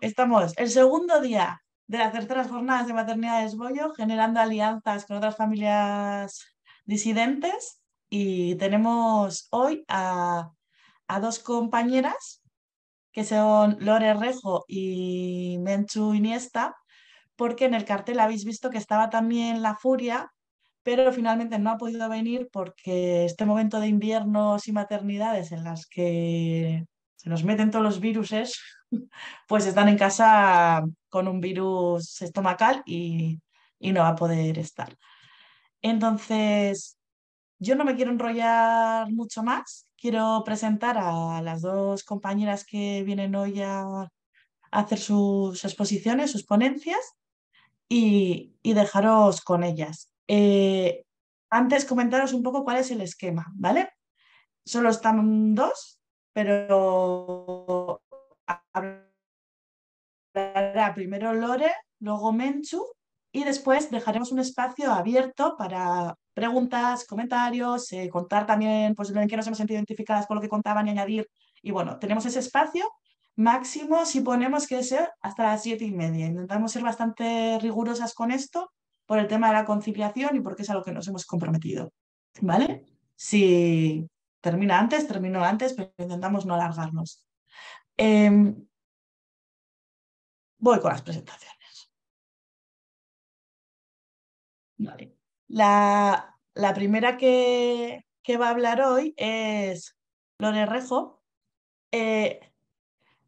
Estamos el segundo día de las terceras jornadas de Maternidad de Esbollo generando alianzas con otras familias disidentes y tenemos hoy a, a dos compañeras que son Lore Rejo y Menchu Iniesta, porque en el cartel habéis visto que estaba también La Furia, pero finalmente no ha podido venir porque este momento de inviernos y maternidades en las que se nos meten todos los viruses pues están en casa con un virus estomacal y, no va a poder estar. Entonces, yo no me quiero enrollar mucho más. Quiero presentar a las dos compañeras que vienen hoy a hacer sus exposiciones, sus ponencias y, dejaros con ellas. Eh, antes comentaros un poco cuál es el esquema, ¿vale? Solo están dos, pero primero Lore, luego Menchu y después dejaremos un espacio abierto para preguntas, comentarios, eh, contar también pues, que nos hemos sentido identificadas con lo que contaban y añadir. Y bueno, tenemos ese espacio máximo si ponemos que sea hasta las siete y media. Intentamos ser bastante rigurosas con esto por el tema de la conciliación y porque es a lo que nos hemos comprometido. ¿Vale? Si termina antes, termino antes, pero intentamos no alargarnos. Eh, Voy con las presentaciones. La, primera que, va a hablar hoy es Lore Rejo. Eh,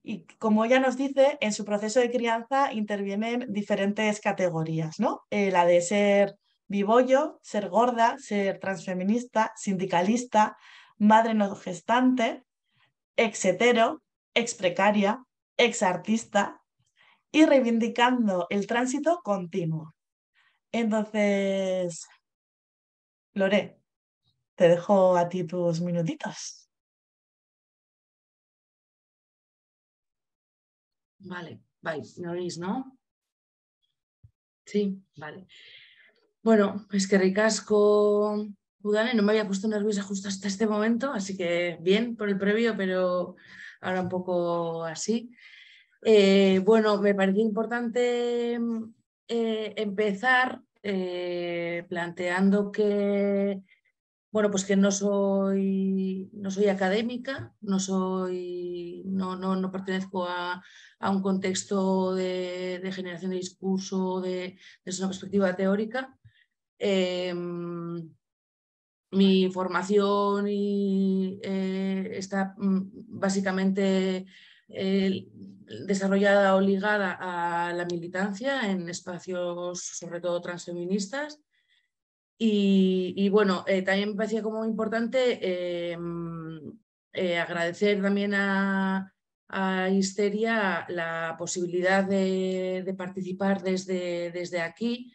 y como ella nos dice, en su proceso de crianza intervienen diferentes categorías, ¿no? Eh, la de ser vivollo, ser gorda, ser transfeminista, sindicalista, madre no gestante, ex hetero, ex precaria, ex artista, y reivindicando el tránsito continuo. Entonces, Lore, te dejo a ti tus minutitos. Vale, bye Noris no? Sí, vale. Bueno, es pues que ricasco, Udane, no me había puesto nerviosa justo hasta este momento, así que bien por el previo, pero ahora un poco así. Eh, bueno, me parece importante mm, eh, empezar eh, planteando que, bueno, pues que no soy, no soy académica, no soy, no, no, pertenezco a, un contexto de, generación de discurso de, desde una perspectiva teórica. Em, mi formación está mm, básicamente desarrollada o ligada a la militancia en espacios sobre todo transfeministas. Y, bueno, eh, también me parecía como importante em, eh, agradecer también a, Histeria la posibilidad de, de participar desde, desde aquí,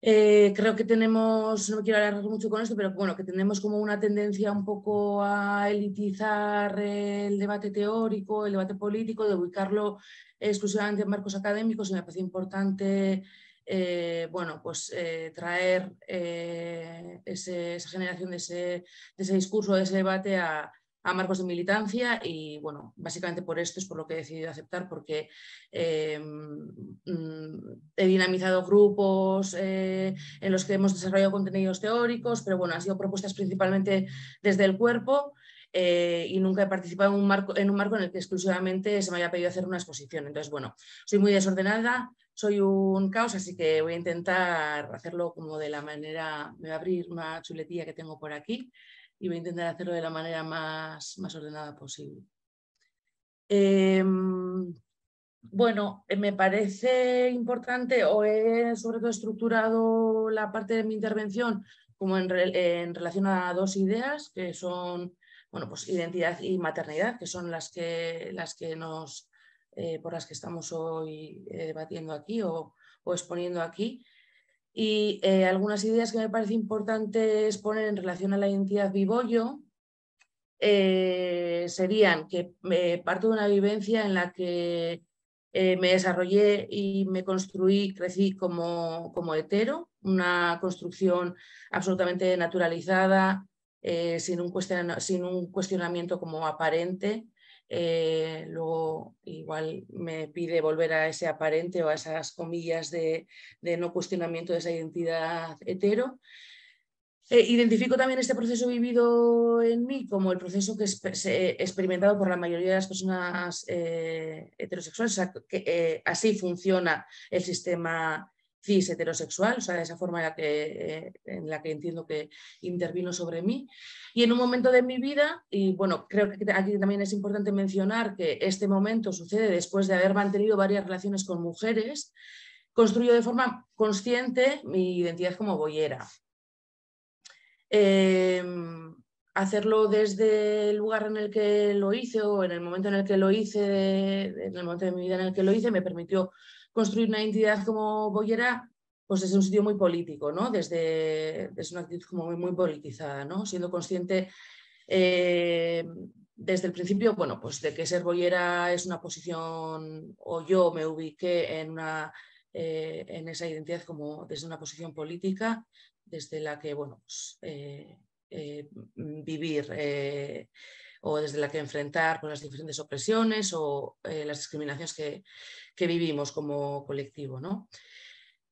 eh, creo que tenemos, no me quiero alargar mucho con esto, pero bueno, que tenemos como una tendencia un poco a elitizar el debate teórico, el debate político, de ubicarlo exclusivamente en marcos académicos y me parece importante eh, bueno, pues, eh, traer esa generación de de ese discurso, de ese debate a, a marcos de militancia y bueno, básicamente por esto es por lo que he decidido aceptar porque em, mm, he dinamizado grupos eh, en los que hemos desarrollado contenidos teóricos, pero bueno, han sido propuestas principalmente desde el cuerpo eh, y nunca he participado en un, marco, en un marco en el que exclusivamente se me haya pedido hacer una exposición. Entonces, bueno, soy muy desordenada, soy un caos, así que voy a intentar hacerlo como de la manera, me voy a abrir una chuletilla que tengo por aquí y voy a intentar hacerlo de la manera más, ordenada posible. Em, bueno, eh, me parece importante o he sobre todo estructurado la parte de mi intervención como en, relación a dos ideas que son bueno, pues identidad y maternidad, que son las que, las que nos, eh, por las que estamos hoy eh, debatiendo aquí o exponiendo aquí. Y eh, algunas ideas que me parece importante poner en relación a la identidad vivollo eh, serían que me parto de una vivencia en la que eh, me desarrollé y me construí, crecí como, hetero, una construcción absolutamente naturalizada, sin, un sin, un cuestionamiento como aparente, eh, luego igual me pide volver a ese aparente o a esas comillas de, de no cuestionamiento de esa identidad hetero. Eh, identifico también este proceso vivido en mí como el proceso que es experimentado por la mayoría de las personas eh, heterosexuales, que, así funciona el sistema cis heterosexual, o sea, de esa forma en la que, eh, en la que entiendo que intervino sobre mí. Y en un momento de mi vida, y bueno, creo que aquí también es importante mencionar que este momento sucede después de haber mantenido varias relaciones con mujeres, construyo de forma consciente mi identidad como boyera. Em, hacerlo desde el lugar en el que lo hice o en el momento en el que lo hice, en el momento de mi vida en el que lo hice, me permitió construir una identidad como Boyera pues desde un sitio muy político, ¿no? desde, una actitud como muy, politizada, ¿no? siendo consciente eh, desde el principio bueno, pues de que ser boyera es una posición, o yo me ubiqué en, una, eh, en esa identidad como desde una posición política, desde la que bueno, pues, eh, vivir o desde la que enfrentar con las diferentes opresiones o eh, las discriminaciones que, que, vivimos como colectivo. ¿no?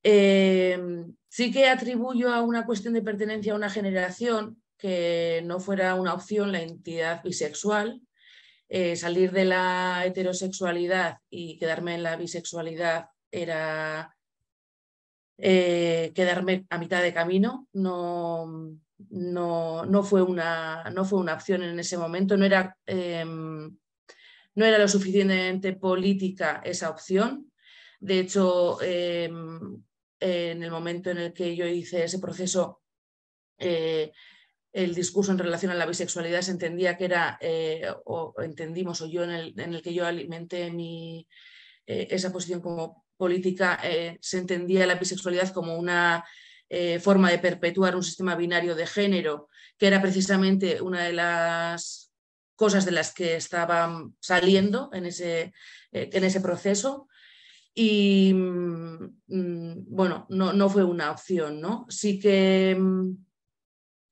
Em, sí que atribuyo a una cuestión de pertenencia a una generación que no fuera una opción la entidad bisexual, eh, salir de la heterosexualidad y quedarme en la bisexualidad era eh, quedarme a mitad de camino, no, no, no, fue una, no fue una opción en ese momento, no era, em, no era lo suficientemente política esa opción. De hecho, em, en el momento en el que yo hice ese proceso, eh, el discurso en relación a la bisexualidad se entendía que era, eh, o entendimos, o yo en el, en el que yo alimenté mi, eh, esa posición como política, se entendía la bisexualidad como una eh, forma de perpetuar un sistema binario de género, que era precisamente una de las cosas de las que estaban saliendo en ese, eh, en ese proceso. Y mm, mm, bueno, no, no, fue una opción, ¿no? Sí que mm,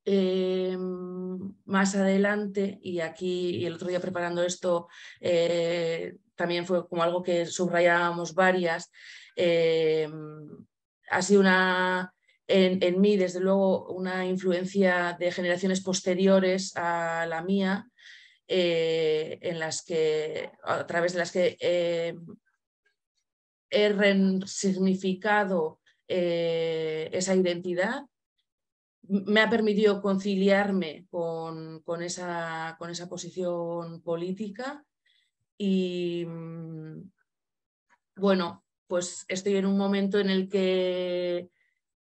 em, más adelante, y aquí y el otro día preparando esto, eh, también fue como algo que subrayábamos varias, em, ha sido una en, mí, desde luego, una influencia de generaciones posteriores a la mía, eh, en las que, a través de las que eh, he resignificado eh, esa identidad, me ha permitido conciliarme con, con, esa, con esa posición política y, mm, bueno, pues estoy en un momento en el que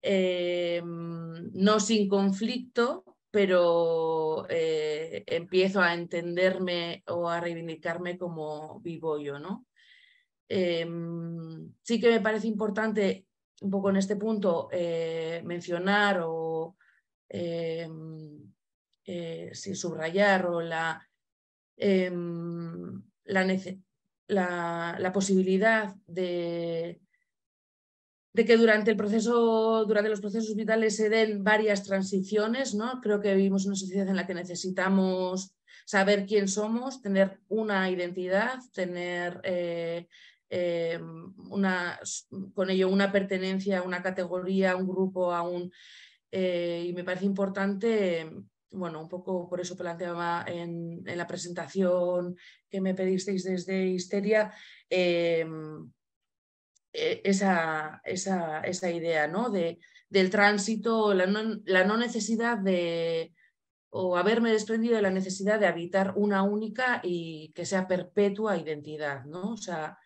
eh, no sin conflicto, pero eh, empiezo a entenderme o a reivindicarme como vivo yo, ¿no? Em, sí que me parece importante, un poco en este punto, eh, mencionar o em, subrayar o em, la, la posibilidad de de que durante el proceso, durante los procesos vitales se den varias transiciones, ¿no? Creo que vivimos una sociedad en la que necesitamos saber quién somos, tener una identidad, tener eh, em, una, con ello una pertenencia una categoría, un grupo, aún eh, y me parece importante, bueno, un poco por eso planteaba en, en la presentación que me pedisteis desde Histeria, em, e, esa, esa, idea ¿no? de, del tránsito, la no, la no, necesidad de, o haberme desprendido de la necesidad de habitar una única y que sea perpetua identidad. ¿no? O sea,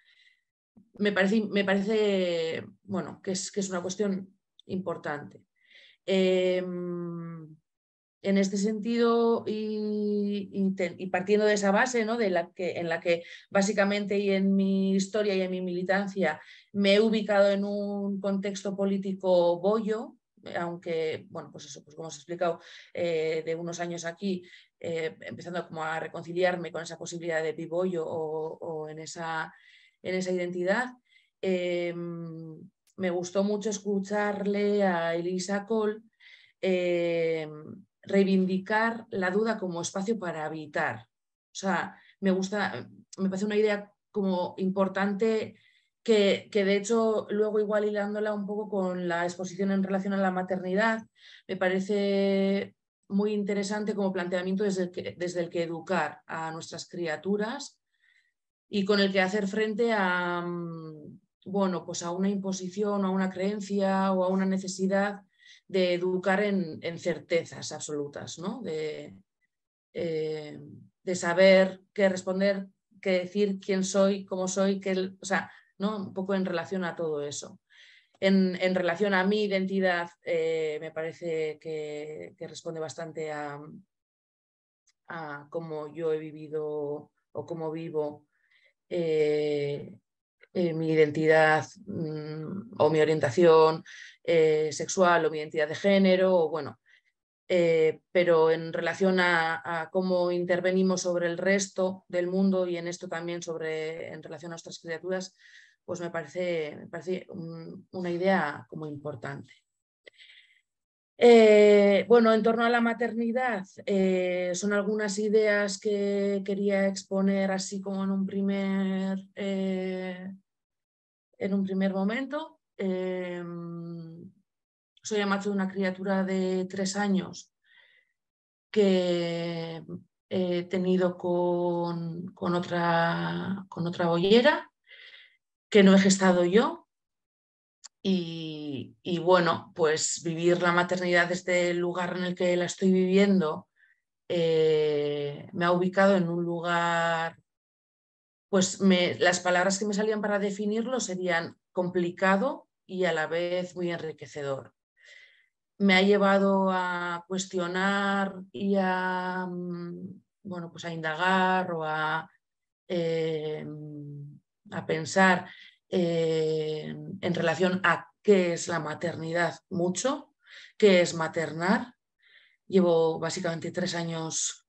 me parece, me parece bueno, que es, que es una cuestión importante. Em, en este sentido y, partiendo de esa base, ¿no? de la que, en la que básicamente y en mi historia y en mi militancia me he ubicado en un contexto político bollo, aunque, bueno, pues eso, pues como os he explicado, eh, de unos años aquí, eh, empezando como a reconciliarme con esa posibilidad de pibollo o, en, esa, en esa identidad. Em, me gustó mucho escucharle a Elisa Cole eh, em, reivindicar la duda como espacio para habitar. O sea, me gusta, me parece una idea como importante que, de hecho luego igual hilándola un poco con la exposición en relación a la maternidad, me parece muy interesante como planteamiento desde el que, desde el que educar a nuestras criaturas y con el que hacer frente a, mm, bueno, pues a una imposición o a una creencia o a una necesidad de educar en, certezas absolutas, ¿no? Eh, de, saber qué responder, qué decir, quién soy, cómo soy, o sea, ¿no? un poco en relación a todo eso. En, en relación a mi identidad, eh, me parece que, que responde bastante a, a cómo yo he vivido o cómo vivo eh, eh, mi identidad mm, o mi orientación eh, sexual o mi identidad de género, o bueno, eh, pero en relación a, cómo intervenimos sobre el resto del mundo y en esto también sobre, en relación a nuestras criaturas, pues me parece, me parece una idea como importante. bueno, en torno a la maternidad, son algunas ideas que quería exponer así como en un primer, en un primer momento. Em, soy amado de una criatura de tres años que eh, he tenido con, otra, con otra boyera que no he gestado yo. Y, bueno, pues vivir la maternidad desde el lugar en el que la estoy viviendo eh, me ha ubicado en un lugar pues las palabras que me salían para definirlo serían complicado y a la vez muy enriquecedor. Me ha llevado a cuestionar y a, mm, bueno, pues a indagar o a, eh, pensar eh, en relación a qué es la maternidad mucho, qué es maternar. Llevo básicamente tres años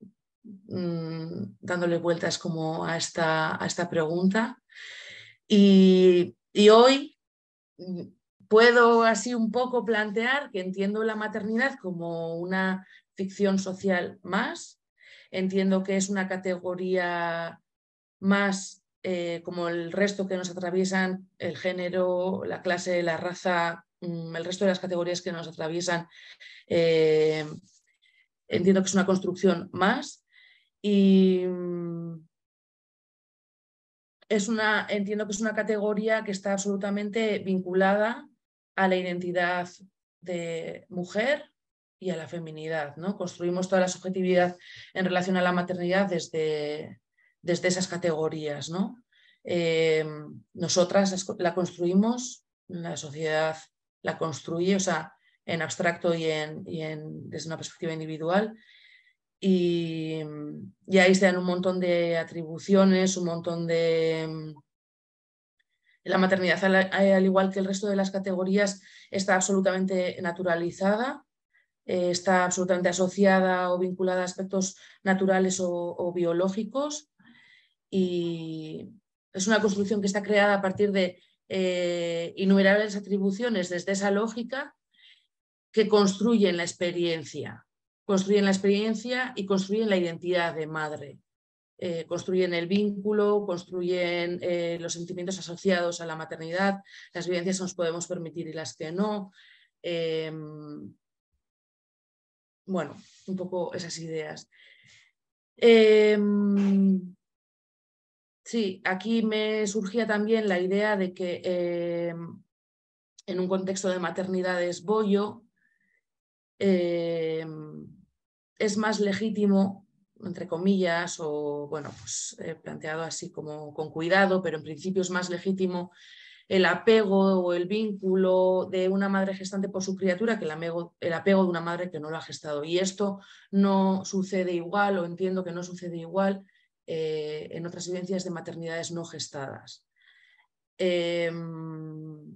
Mm, dándole vueltas como a esta, a esta pregunta. Y, hoy mm, puedo así un poco plantear que entiendo la maternidad como una ficción social más, entiendo que es una categoría más eh, como el resto que nos atraviesan, el género, la clase, la raza, mm, el resto de las categorías que nos atraviesan, eh, entiendo que es una construcción más. Y mm, es una, entiendo que es una categoría que está absolutamente vinculada a la identidad de mujer y a la feminidad. ¿no? Construimos toda la subjetividad en relación a la maternidad desde, desde esas categorías. ¿no? Eh, nosotras la construimos, la sociedad la construye, o sea, en abstracto y, y en, desde una perspectiva individual, Mm, y, ahí se dan un montón de atribuciones, un montón de... Mm, la maternidad, eh, al, igual que el resto de las categorías, está absolutamente naturalizada, eh, está absolutamente asociada o vinculada a aspectos naturales o, biológicos y es una construcción que está creada a partir de eh, innumerables atribuciones desde esa lógica que construyen la experiencia construyen la experiencia y construyen la identidad de madre. Eh, construyen el vínculo, construyen eh, los sentimientos asociados a la maternidad, las vivencias que nos podemos permitir y las que no. Em, bueno, un poco esas ideas. Em, sí, aquí me surgía también la idea de que em, en un contexto de maternidades bollo, es más legítimo, entre comillas, o bueno, pues he eh, planteado así como con cuidado, pero en principio es más legítimo el apego o el vínculo de una madre gestante por su criatura que el, apego de una madre que no lo ha gestado. Y esto no sucede igual, o entiendo que no sucede igual eh, en otras evidencias de maternidades no gestadas. Em,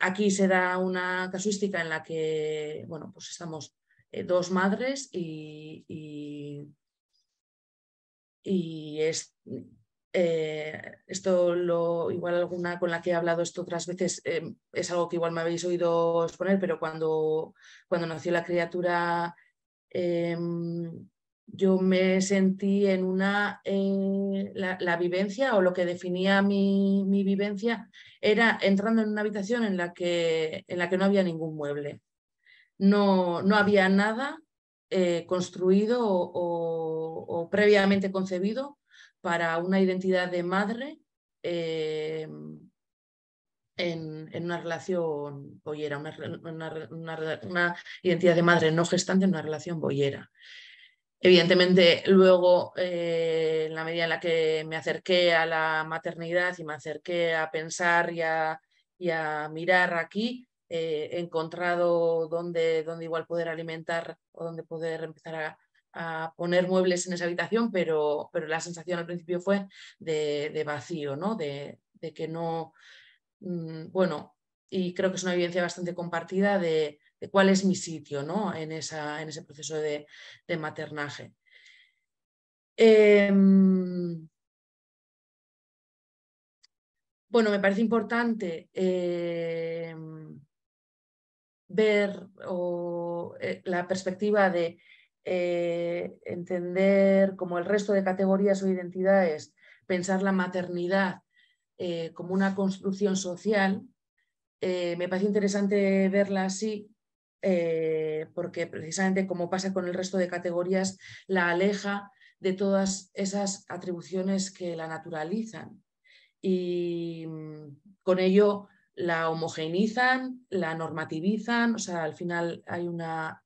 aquí se da una casuística en la que bueno, pues estamos eh, dos madres y, y, es, eh, esto lo igual alguna con la que he hablado esto otras veces eh, es algo que igual me habéis oído exponer, pero cuando, cuando nació la criatura yo me sentí en una, la, vivencia o lo que definía mi, mi, vivencia era entrando en una habitación en la que, en la que no había ningún mueble no, había nada eh, construido o, previamente concebido para una identidad de madre eh, en, una relación boyera, una, una, identidad de madre no gestante en una relación boyera. Evidentemente, luego, eh, en la medida en la que me acerqué a la maternidad y me acerqué a pensar y a mirar aquí, eh, encontrado dónde, dónde igual poder alimentar o dónde poder empezar a, poner muebles en esa habitación, pero, pero la sensación al principio fue de, vacío, De, que no, mm, bueno, y creo que es una evidencia bastante compartida de, cuál es mi sitio, En, esa, en ese proceso de, maternaje. Em, bueno, me parece importante eh, ver o, eh, la perspectiva de eh, entender como el resto de categorías o identidades, pensar la maternidad eh, como una construcción social, me parece interesante verla así porque precisamente como pasa con el resto de categorías, la aleja de todas esas atribuciones que la naturalizan. Y mm, con ello la homogenizan, la normativizan, o sea, al final hay una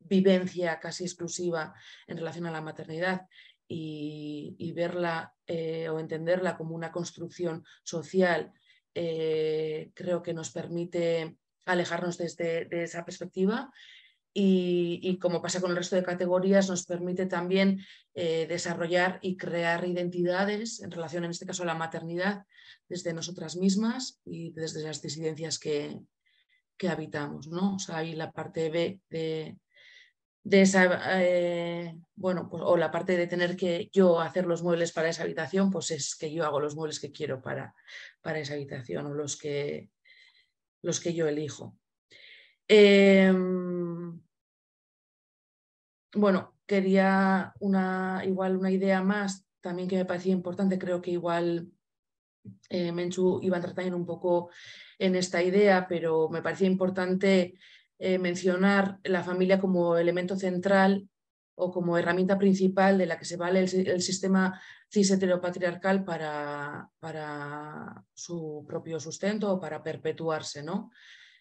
vivencia casi exclusiva en relación a la maternidad y, verla eh, o entenderla como una construcción social eh, creo que nos permite alejarnos desde, de esa perspectiva y, como pasa con el resto de categorías, nos permite también eh, desarrollar y crear identidades en relación, en este caso, a la maternidad desde nosotras mismas y desde las disidencias que, habitamos. ¿no? O sea, ahí la parte B de, esa, eh, bueno, pues, o la parte de tener que yo hacer los muebles para esa habitación, pues es que yo hago los muebles que quiero para, para esa habitación o los que, los que yo elijo. Em, bueno, quería una, igual una idea más también que me parecía importante, creo que igual eh, Menchu iba a un poco en esta idea, pero me parecía importante eh, mencionar la familia como elemento central o como herramienta principal de la que se vale el, sistema cis heteropatriarcal para, para, su propio sustento o para perpetuarse. ¿no?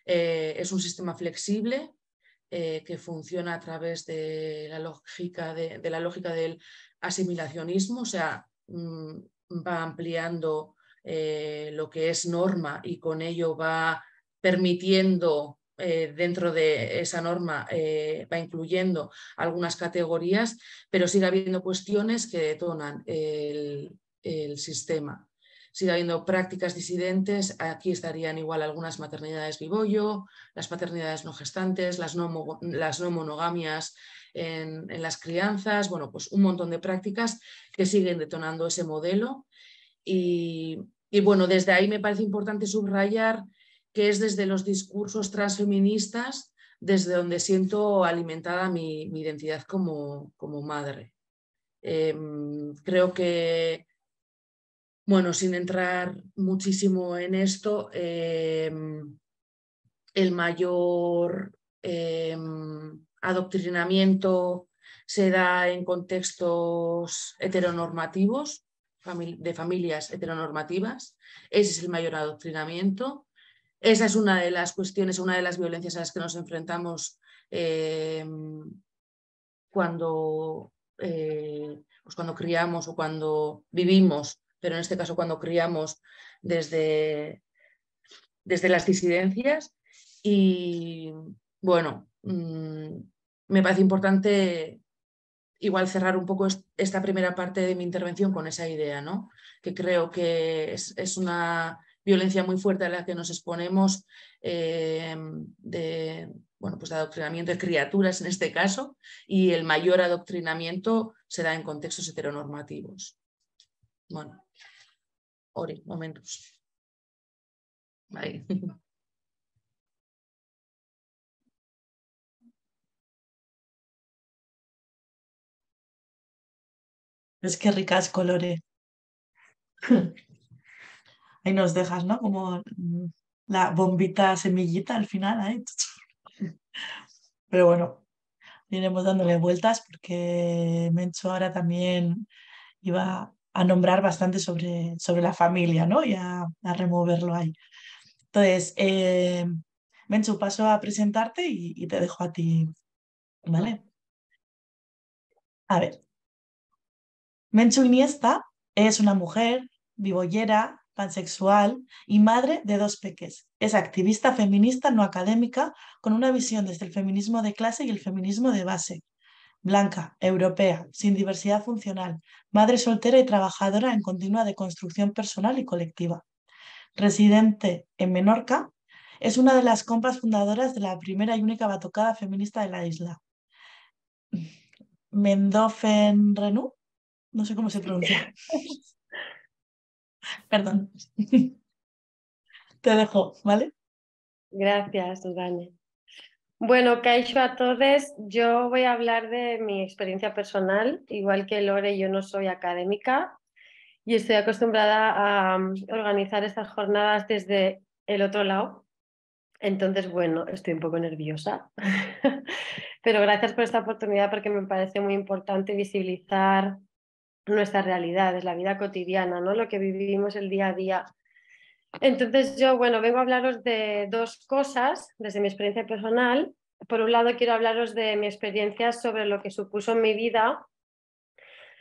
Eh, es un sistema flexible eh, que funciona a través de la lógica, de, la lógica del asimilacionismo, o sea, mm, va ampliando eh, lo que es norma y con ello va permitiendo eh, dentro de esa norma va incluyendo algunas categorías, pero sigue habiendo cuestiones que detonan el sistema sigue habiendo prácticas disidentes. Aquí estarían igual algunas maternidades bibollo, las paternidades no gestantes, las no, las no monogamias en, las crianzas, bueno, pues un montón de prácticas que siguen detonando ese modelo. Y, bueno, desde ahí me parece importante subrayar que es desde los discursos transfeministas desde donde siento alimentada mi, identidad como, madre. Em, creo que bueno, sin entrar muchísimo en esto, em, el mayor em, adoctrinamiento se da en contextos heteronormativos, de familias heteronormativas. Ese es el mayor adoctrinamiento. Esa es una de las cuestiones, una de las violencias a las que nos enfrentamos em, cuando, eh, pues cuando criamos o cuando vivimos pero en este caso cuando criamos desde, las disidencias. Y bueno, mm, me parece importante igual cerrar un poco esta primera parte de mi intervención con esa idea, ¿no? que creo que es, una violencia muy fuerte a la que nos exponemos em, de, pues de adoctrinamiento de criaturas en este caso, y el mayor adoctrinamiento se da en contextos heteronormativos. Bueno, ore, momentos. Ahí. Es que ricas colores. Eh. Ahí nos dejas, ¿no? Como mm, la bombita semillita al final. ¿eh? Pero bueno, iremos dándole vueltas porque Mencho ahora también iba a nombrar bastante sobre, sobre la familia ¿no? y a, removerlo ahí. Entonces, eh, Menchu, paso a presentarte y, te dejo a ti. ¿Vale? A ver. Menchu Iniesta es una mujer vivollera, pansexual y madre de dos peques. Es activista feminista no académica con una visión desde el feminismo de clase y el feminismo de base, blanca, europea, sin diversidad funcional, madre soltera y trabajadora en continua deconstrucción personal y colectiva. Residente en Menorca, es una de las compas fundadoras de la primera y única batocada feminista de la isla. Mendofen Renu, no sé cómo se pronuncia. Perdón. Te dejo, ¿vale? Gracias, Dani. Bueno, Caicho a Torres, yo voy a hablar de mi experiencia personal. Igual que Lore, yo no soy académica y estoy acostumbrada a um, organizar estas jornadas desde el otro lado. Entonces, bueno, estoy un poco nerviosa, pero gracias por esta oportunidad porque me parece muy importante visibilizar nuestras realidades, la vida cotidiana, ¿no? lo que vivimos el día a día entonces yo, bueno, vengo a hablaros de dos cosas desde mi experiencia personal. Por un lado, quiero hablaros de mi experiencia sobre lo que supuso en mi vida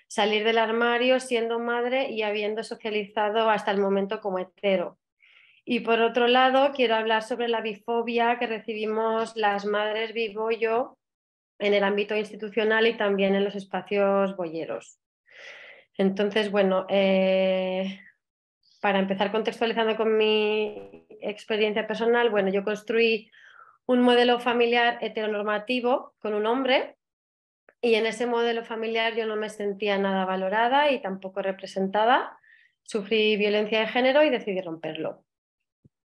salir del armario siendo madre y habiendo socializado hasta el momento como hetero. Y por otro lado, quiero hablar sobre la bifobia que recibimos las madres yo en el ámbito institucional y también en los espacios boyeros. Entonces, bueno, eh, para empezar contextualizando con mi experiencia personal, bueno, yo construí un modelo familiar heteronormativo con un hombre y en ese modelo familiar yo no me sentía nada valorada y tampoco representada. Sufrí violencia de género y decidí romperlo.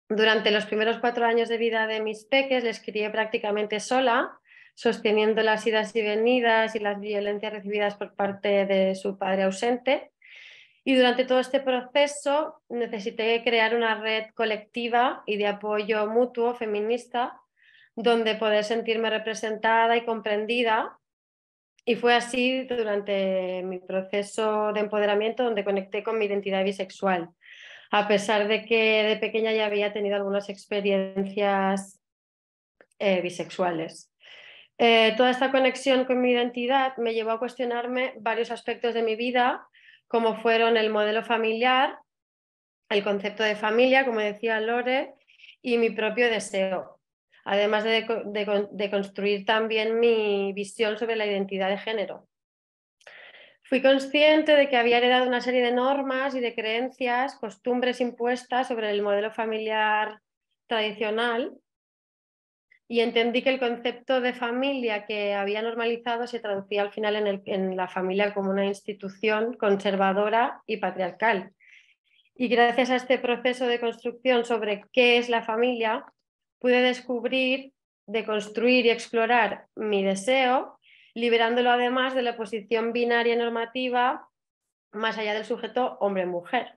Durante los primeros cuatro años de vida de mis peques les crié prácticamente sola, sosteniendo las idas y venidas y las violencias recibidas por parte de su padre ausente y durante todo este proceso necesité crear una red colectiva y de apoyo mutuo feminista donde poder sentirme representada y comprendida. Y fue así durante mi proceso de empoderamiento donde conecté con mi identidad bisexual. A pesar de que de pequeña ya había tenido algunas experiencias eh, bisexuales. Eh, toda esta conexión con mi identidad me llevó a cuestionarme varios aspectos de mi vida como fueron el modelo familiar, el concepto de familia, como decía Lore, y mi propio deseo, además de, construir también mi visión sobre la identidad de género. Fui consciente de que había heredado una serie de normas y de creencias, costumbres impuestas sobre el modelo familiar tradicional y entendí que el concepto de familia que había normalizado se traducía al final en, el, en, la familia como una institución conservadora y patriarcal. Y gracias a este proceso de construcción sobre qué es la familia, pude descubrir, deconstruir y explorar mi deseo, liberándolo además de la posición binaria normativa más allá del sujeto hombre-mujer.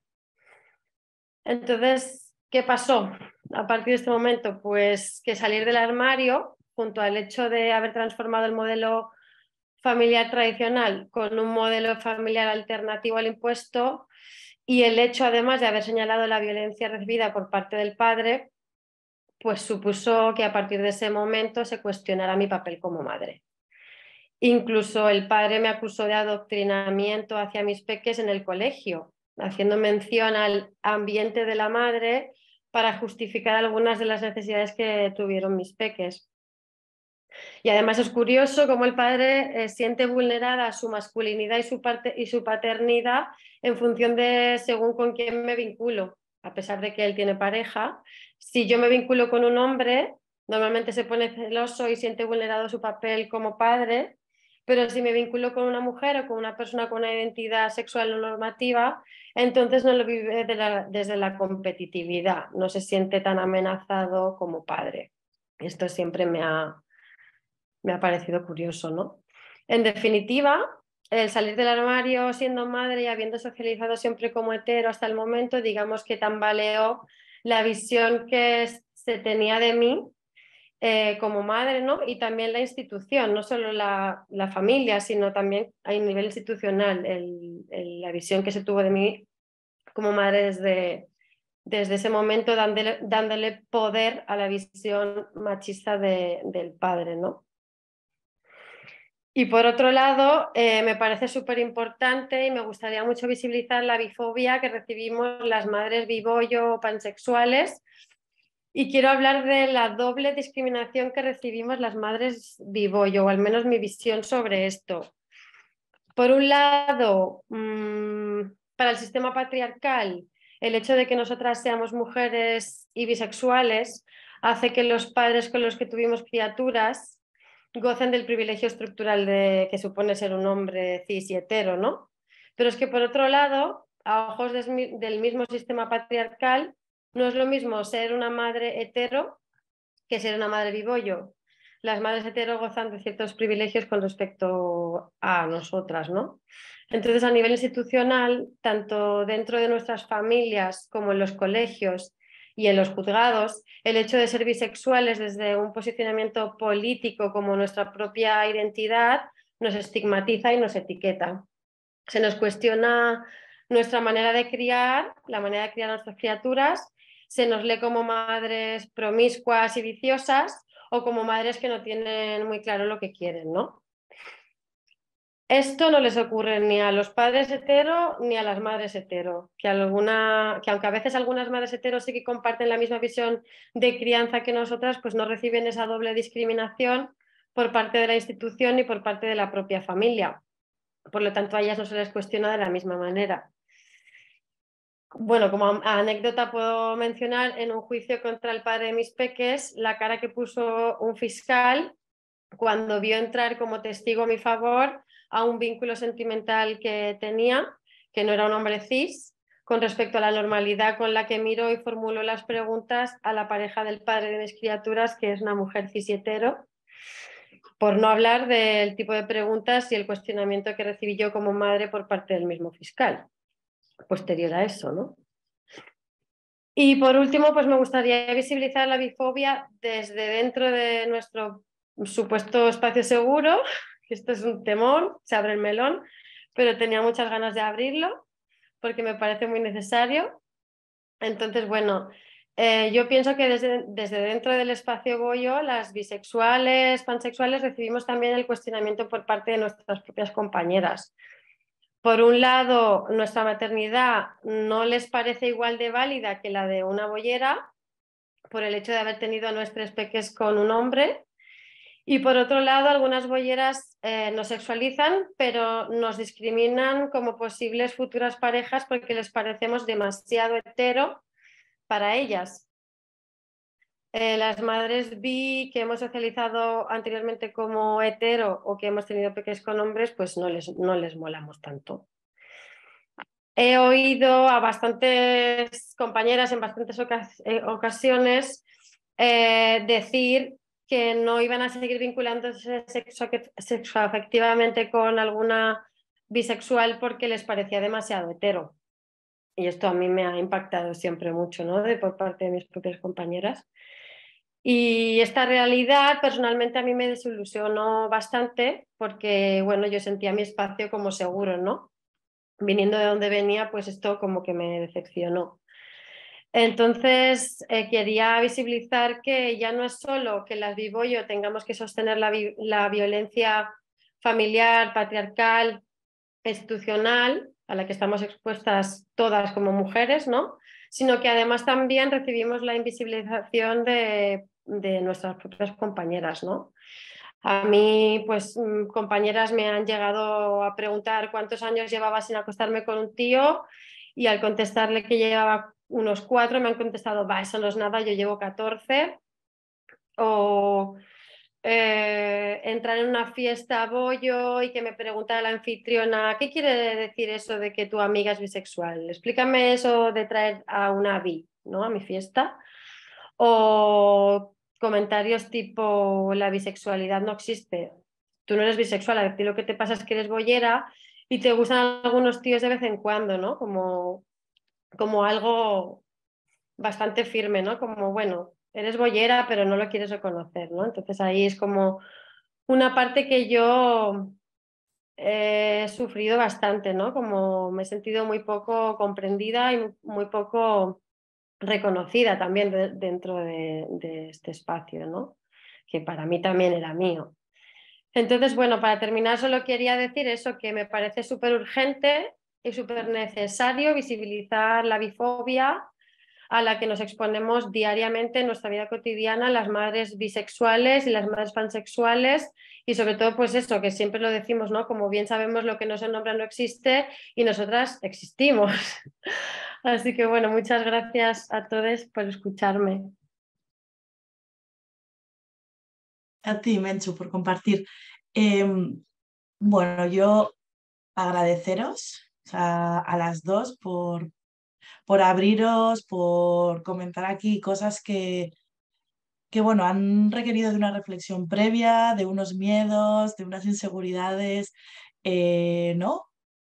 Entonces, ¿Qué pasó a partir de este momento? Pues que salir del armario, junto al hecho de haber transformado el modelo familiar tradicional con un modelo familiar alternativo al impuesto y el hecho además de haber señalado la violencia recibida por parte del padre, pues supuso que a partir de ese momento se cuestionara mi papel como madre. Incluso el padre me acusó de adoctrinamiento hacia mis peques en el colegio, haciendo mención al ambiente de la madre para justificar algunas de las necesidades que tuvieron mis peques. Y además es curioso cómo el padre eh, siente vulnerada su masculinidad y su, y su paternidad en función de según con quién me vinculo, a pesar de que él tiene pareja. Si yo me vinculo con un hombre, normalmente se pone celoso y siente vulnerado su papel como padre, pero si me vinculo con una mujer o con una persona con una identidad sexual o normativa, entonces no lo vive desde la, competitividad, no se siente tan amenazado como padre. Esto siempre me ha, me ha parecido curioso, ¿no? En definitiva, el salir del armario siendo madre y habiendo socializado siempre como hetero hasta el momento, digamos que tambaleó la visión que se tenía de mí eh, como madre, ¿no? Y también la institución, no solo la, familia, sino también a nivel institucional, el, la visión que se tuvo de mí como madre desde, desde ese momento, dándole, poder a la visión machista del padre, ¿no? Y por otro lado, eh, me parece súper importante y me gustaría mucho visibilizar la bifobia que recibimos las madres bivollo o pansexuales, y quiero hablar de la doble discriminación que recibimos las madres vivo, o al menos mi visión sobre esto. Por un lado, mm, para el sistema patriarcal, el hecho de que nosotras seamos mujeres y bisexuales hace que los padres con los que tuvimos criaturas gocen del privilegio estructural de, que supone ser un hombre cis y hetero, ¿no? Pero es que por otro lado, a ojos del mismo sistema patriarcal, no es lo mismo ser una madre hetero que ser una madre bibollo. Las madres hetero gozan de ciertos privilegios con respecto a nosotras, ¿no? Entonces, a nivel institucional, tanto dentro de nuestras familias como en los colegios y en los juzgados, el hecho de ser bisexuales desde un posicionamiento político como nuestra propia identidad nos estigmatiza y nos etiqueta. Se nos cuestiona nuestra manera de criar, la manera de criar a nuestras criaturas se nos lee como madres promiscuas y viciosas o como madres que no tienen muy claro lo que quieren, ¿no? Esto no les ocurre ni a los padres hetero ni a las madres hetero, que, alguna, que aunque a veces algunas madres heteros sí que comparten la misma visión de crianza que nosotras, pues no reciben esa doble discriminación por parte de la institución y por parte de la propia familia. Por lo tanto, a ellas no se les cuestiona de la misma manera bueno, como anécdota puedo mencionar en un juicio contra el padre de mis peques la cara que puso un fiscal cuando vio entrar como testigo a mi favor a un vínculo sentimental que tenía, que no era un hombre cis, con respecto a la normalidad con la que miro y formulo las preguntas a la pareja del padre de mis criaturas, que es una mujer cisietero, por no hablar del tipo de preguntas y el cuestionamiento que recibí yo como madre por parte del mismo fiscal posterior a eso, ¿no? Y por último, pues me gustaría visibilizar la bifobia desde dentro de nuestro supuesto espacio seguro, esto es un temor se abre el melón, pero tenía muchas ganas de abrirlo porque me parece muy necesario. Entonces, bueno, eh, yo pienso que desde, desde, dentro del espacio Boyo, las bisexuales, pansexuales, recibimos también el cuestionamiento por parte de nuestras propias compañeras por un lado, nuestra maternidad no les parece igual de válida que la de una boyera, por el hecho de haber tenido a nuestros peques con un hombre. Y por otro lado, algunas bolleras eh, nos sexualizan, pero nos discriminan como posibles futuras parejas porque les parecemos demasiado hetero para ellas. Eh, las madres bi que hemos socializado anteriormente como hetero o que hemos tenido peques con hombres, pues no les, no les molamos tanto. He oído a bastantes compañeras en bastantes eh, ocasiones eh, decir que no iban a seguir vinculándose sexo afectivamente con alguna bisexual porque les parecía demasiado hetero. Y esto a mí me ha impactado siempre mucho, ¿no? De, por parte de mis propias compañeras. Y esta realidad personalmente a mí me desilusionó bastante porque, bueno, yo sentía mi espacio como seguro, ¿no? Viniendo de donde venía, pues esto como que me decepcionó. Entonces, eh, quería visibilizar que ya no es solo que las vivo yo, tengamos que sostener la, la violencia familiar, patriarcal, institucional, a la que estamos expuestas todas como mujeres, ¿no? sino que además también recibimos la invisibilización de de nuestras propias compañeras, ¿no? A mí, pues, mm, compañeras me han llegado a preguntar cuántos años llevaba sin acostarme con un tío y al contestarle que llevaba unos cuatro me han contestado, va, eso no es nada, yo llevo 14. O eh, entrar en una fiesta a bollo y que me pregunta la anfitriona, ¿qué quiere decir eso de que tu amiga es bisexual? Explícame eso de traer a una bi, ¿no? A mi fiesta. O comentarios tipo la bisexualidad no existe. Tú no eres bisexual, a ti lo que te pasa es que eres bollera y te gustan algunos tíos de vez en cuando, ¿no? Como, como algo bastante firme, ¿no? Como, bueno, eres boyera pero no lo quieres reconocer, ¿no? Entonces ahí es como una parte que yo he sufrido bastante, ¿no? Como me he sentido muy poco comprendida y muy poco reconocida también dentro de, este espacio, ¿no? que para mí también era mío. Entonces, bueno, para terminar solo quería decir eso, que me parece súper urgente y súper necesario visibilizar la bifobia a la que nos exponemos diariamente en nuestra vida cotidiana las madres bisexuales y las madres pansexuales y sobre todo pues eso, que siempre lo decimos, ¿no? Como bien sabemos lo que no se nombra no existe y nosotras existimos. Así que bueno, muchas gracias a todos por escucharme. A ti, Menchu, por compartir. Em, bueno, yo agradeceros a las dos por, por abriros, por comentar aquí cosas que, que bueno, han requerido de una reflexión previa, de unos miedos, de unas inseguridades, eh, ¿no?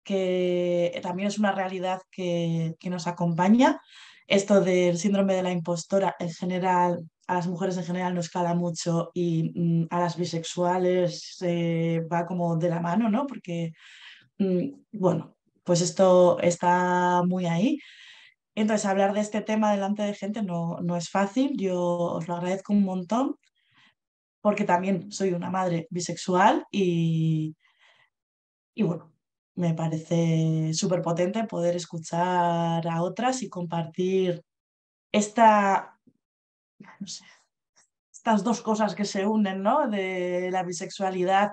Que también es una realidad que, nos acompaña. Esto del síndrome de la impostora en general, a las mujeres en general nos cala mucho y mm, a las bisexuales va como de la mano, Porque, mm, bueno, pues esto está muy ahí entonces hablar de este tema delante de gente no, es fácil, yo os lo agradezco un montón, porque también soy una madre bisexual y, y bueno, me parece súper potente poder escuchar a otras y compartir esta, estas dos cosas que se unen, De la bisexualidad.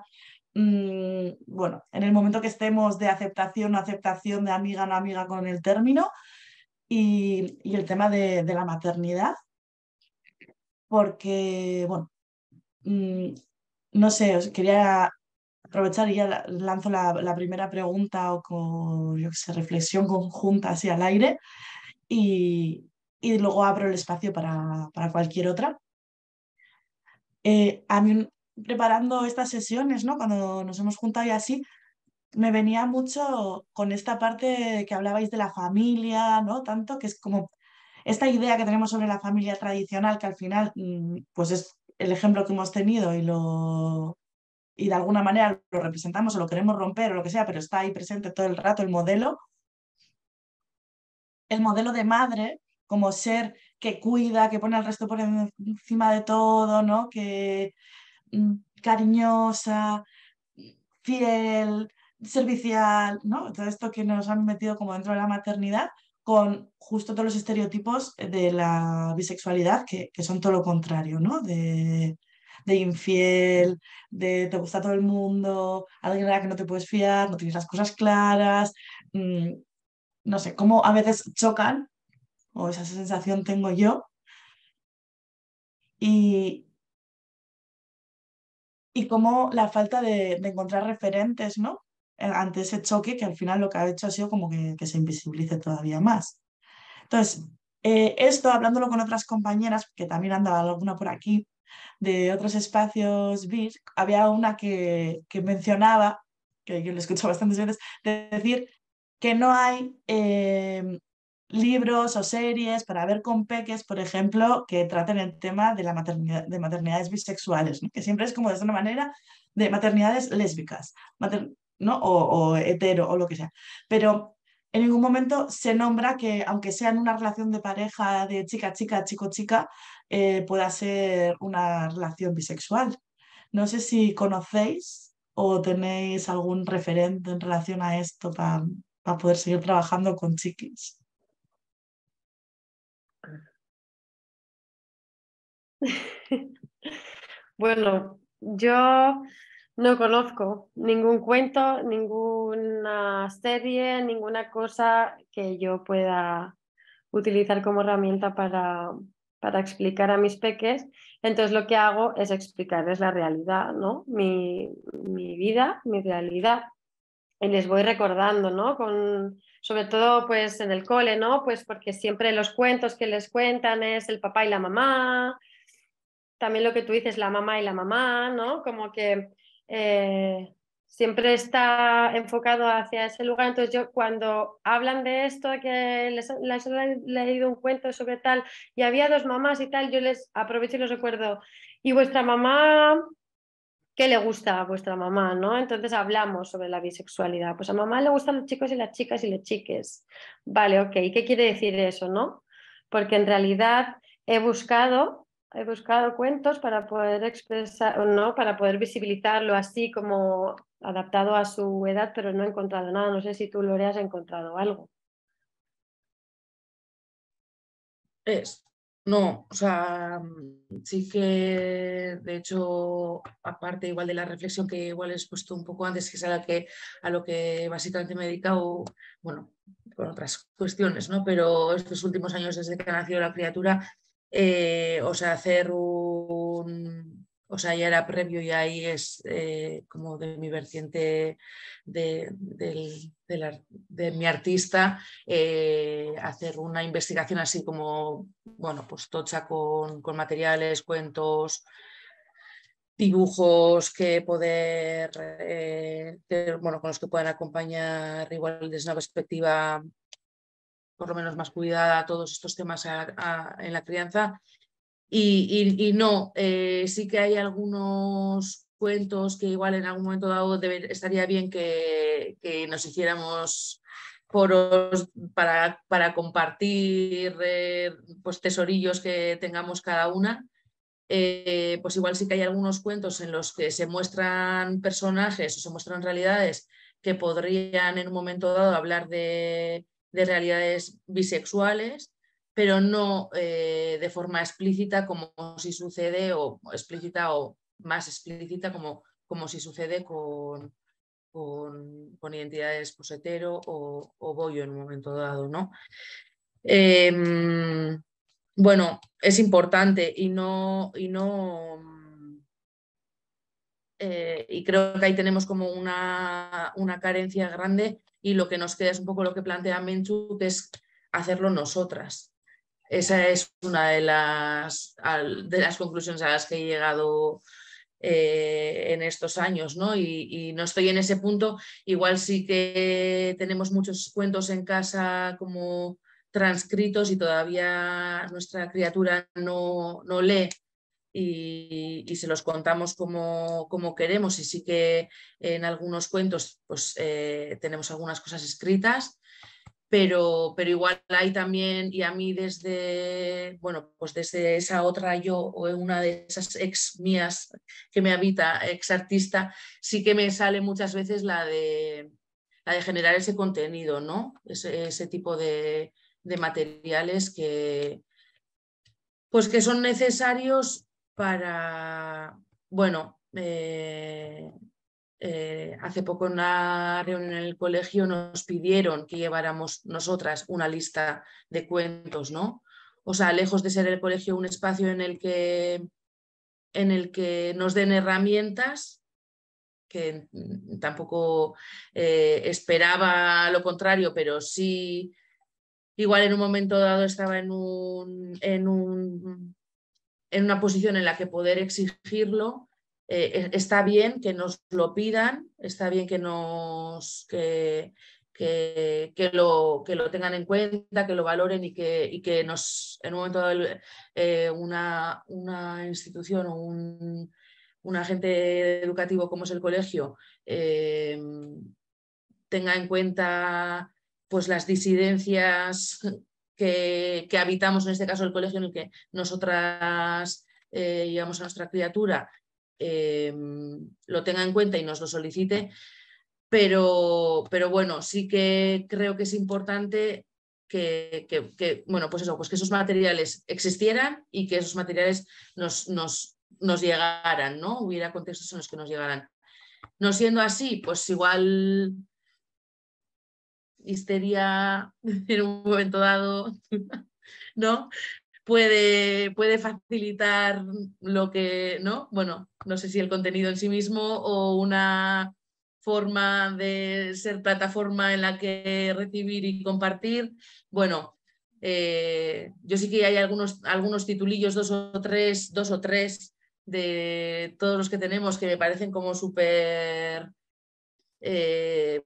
Mm, bueno, en el momento que estemos de aceptación, o aceptación, de amiga, no amiga con el término, y, el tema de, la maternidad, porque, bueno, mm, no sé, quería aprovechar y ya lanzo la, primera pregunta o yo sé, reflexión conjunta así al aire y, luego abro el espacio para, cualquier otra. Eh, a mí, preparando estas sesiones, cuando nos hemos juntado y así, me venía mucho con esta parte que hablabais de la familia, ¿no? Tanto que es como esta idea que tenemos sobre la familia tradicional, que al final, mm, pues es el ejemplo que hemos tenido y lo y de alguna manera lo representamos o lo queremos romper o lo que sea, pero está ahí presente todo el rato el modelo. El modelo de madre como ser que cuida, que pone al resto por encima de todo, ¿no? Que mm, cariñosa, fiel, servicial, ¿no? Todo esto que nos han metido como dentro de la maternidad con justo todos los estereotipos de la bisexualidad, que, son todo lo contrario, ¿no? De, infiel, de te gusta todo el mundo, alguien a la que no te puedes fiar, no tienes las cosas claras, mm, no sé, cómo a veces chocan, o esa sensación tengo yo. Y, y cómo la falta de encontrar referentes, ¿no? Eh, ante ese choque que al final lo que ha hecho ha sido como que, se invisibilice todavía más. Entonces, eh, esto, hablándolo con otras compañeras, que también andaba alguna por aquí, de otros espacios BIR, había una que, mencionaba, que yo lo escucho bastantes veces, de decir que no hay em, libros o series para ver con peques, por ejemplo, que traten el tema de la maternidad, de maternidades bisexuales, que siempre es como de una manera de maternidades lésbicas, o, hetero o lo que sea. Pero en ningún momento se nombra que, aunque sea en una relación de pareja de chica, chica, chico, chica, eh, pueda ser una relación bisexual. No sé si conocéis o tenéis algún referente en relación a esto para poder seguir trabajando con chiquis. Bueno, yo no conozco ningún cuento, ninguna serie, ninguna cosa que yo pueda utilizar como herramienta para, para explicar a mis peques. Entonces lo que hago es explicarles la realidad, ¿no? Mi, vida, mi realidad. Y les voy recordando, ¿no? Con, sobre todo pues en el cole, ¿no? Pues porque siempre los cuentos que les cuentan es el papá y la mamá, también lo que tú dices, la mamá y la mamá, ¿no? Como que eh, siempre está enfocado hacia ese lugar. Entonces yo cuando hablan de esto, que les, he leído un cuento sobre tal, y había dos mamás y tal, yo les aprovecho y los recuerdo. Y vuestra mamá, ¿qué le gusta a vuestra mamá? ¿no? Entonces hablamos sobre la bisexualidad. Pues a mamá le gustan los chicos y las chicas y los chiques. Vale, ok, ¿qué quiere decir eso? ¿no? Porque en realidad he buscado he buscado cuentos para poder expresar, o no, para poder visibilizarlo así como adaptado a su edad, pero no he encontrado nada. No sé si tú, Lore, has encontrado algo. Es, no, o sea, sí que, de hecho, aparte igual de la reflexión que igual he expuesto un poco antes, que es a, que, a lo que básicamente me he dedicado, bueno, con otras cuestiones, ¿no? Pero estos últimos años desde que ha nacido la criatura, eh, o sea, hacer un, o sea, ya era previo y ahí es eh, como de mi vertiente de, mi artista, eh, hacer una investigación así como, bueno, pues tocha con, materiales, cuentos, dibujos que poder, bueno, con los que puedan acompañar igual desde una perspectiva por lo menos más cuidada a todos estos temas en la crianza. Y, no, eh, sí que hay algunos cuentos que igual en algún momento dado estaría bien que, nos hiciéramos foros para, para compartir eh, pues tesorillos que tengamos cada una. Eh, pues igual sí que hay algunos cuentos en los que se muestran personajes o se muestran realidades que podrían en un momento dado hablar de, de realidades bisexuales, pero no eh, de forma explícita como si sucede, o explícita o más explícita como, como si sucede con, con, identidades posetero pues, o, o boyo en un momento dado, ¿no? Em, bueno, es importante y no, y no eh, y creo que ahí tenemos como una, carencia grande y lo que nos queda es un poco lo que plantea Menchu, que es hacerlo nosotras. Esa es una de las, de las conclusiones a las que he llegado eh, en estos años, ¿no? Y, no estoy en ese punto. Igual sí que tenemos muchos cuentos en casa como transcritos y todavía nuestra criatura no, no lee y, se los contamos como, como, queremos y sí que en algunos cuentos pues eh, tenemos algunas cosas escritas, pero, pero igual hay también, y a mí desde, bueno, pues desde esa otra yo o una de esas ex mías que me habita, ex artista, sí que me sale muchas veces la de, la de generar ese contenido, ¿no? Ese, tipo de, de materiales que, pues que son necesarios para, bueno, eh, eh, hace poco en una reunión en el colegio nos pidieron que lleváramos nosotras una lista de cuentos, ¿no? O sea, lejos de ser el colegio un espacio en el que, en el que nos den herramientas, que tampoco eh, esperaba lo contrario, pero sí, igual en un momento dado estaba en un en una posición en la que poder exigirlo. Eh, e, está bien que nos lo pidan, está bien que nos que, que, lo, que lo tengan en cuenta, que lo valoren y que, y que nos, en un momento eh, una, una, institución o un, agente educativo como es el colegio eh, tenga en cuenta pues las disidencias que, habitamos, en este caso el colegio en el que nosotras eh, llevamos a nuestra criatura, em, lo tenga en cuenta y nos lo solicite. Pero, pero bueno, sí que creo que es importante que, bueno, pues eso, pues que esos materiales existieran y que esos materiales nos, nos, nos, llegaran, ¿no? Hubiera contextos en los que nos llegaran. No siendo así, pues igual histeria en un momento dado, ¿no? Puede, puede facilitar lo que, ¿no? Bueno, no sé si el contenido en sí mismo o una forma de ser plataforma en la que recibir y compartir. Bueno, eh, yo sí que hay algunos, algunos titulillos, dos o tres, dos o tres de todos los que tenemos que me parecen como súper eh,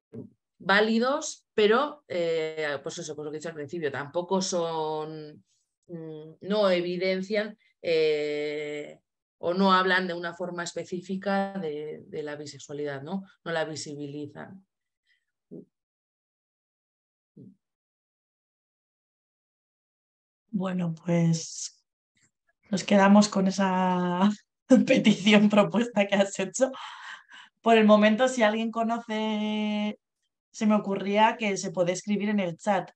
válidos pero eh, pues eso, pues lo que he dicho al principio, tampoco son, mm, no evidencian eh, o no hablan de una forma específica de, de la bisexualidad, ¿no? No la visibilizan. Bueno, pues nos quedamos con esa petición propuesta que has hecho. Por el momento, si alguien conoce se me ocurría que se puede escribir en el chat,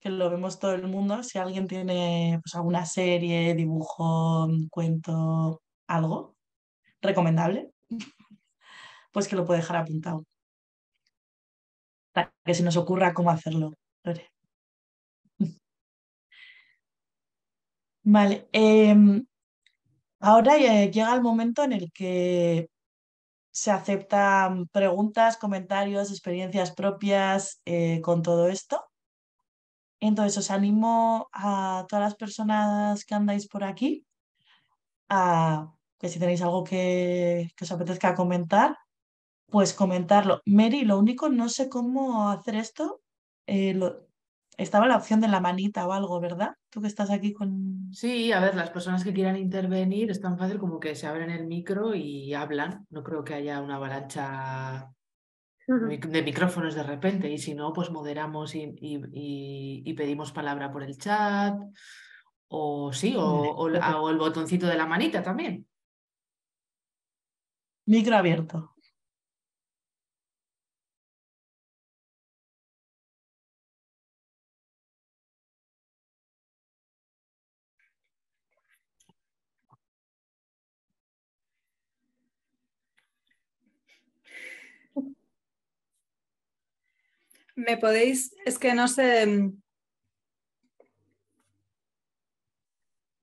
que lo vemos todo el mundo. Si alguien tiene pues, alguna serie, dibujo, cuento, algo recomendable, pues que lo puede dejar apuntado. Para que se nos ocurra cómo hacerlo. Vale. Em, ahora eh, llega el momento en el que se aceptan preguntas, comentarios, experiencias propias eh, con todo esto. Entonces os animo a todas las personas que andáis por aquí a que si tenéis algo que, os apetezca comentar, pues comentarlo. Mary, lo único, no sé cómo hacer esto. Eh, estaba la opción de la manita o algo, ¿verdad? Tú que estás aquí con... Sí, a ver, las personas que quieran intervenir es tan fácil como que se abren el micro y hablan. No creo que haya una avalancha de micrófonos de repente y si no, pues moderamos y, pedimos palabra por el chat o sí, o el botoncito de la manita también. Micro abierto. Me podéis, es que no sé. Mm,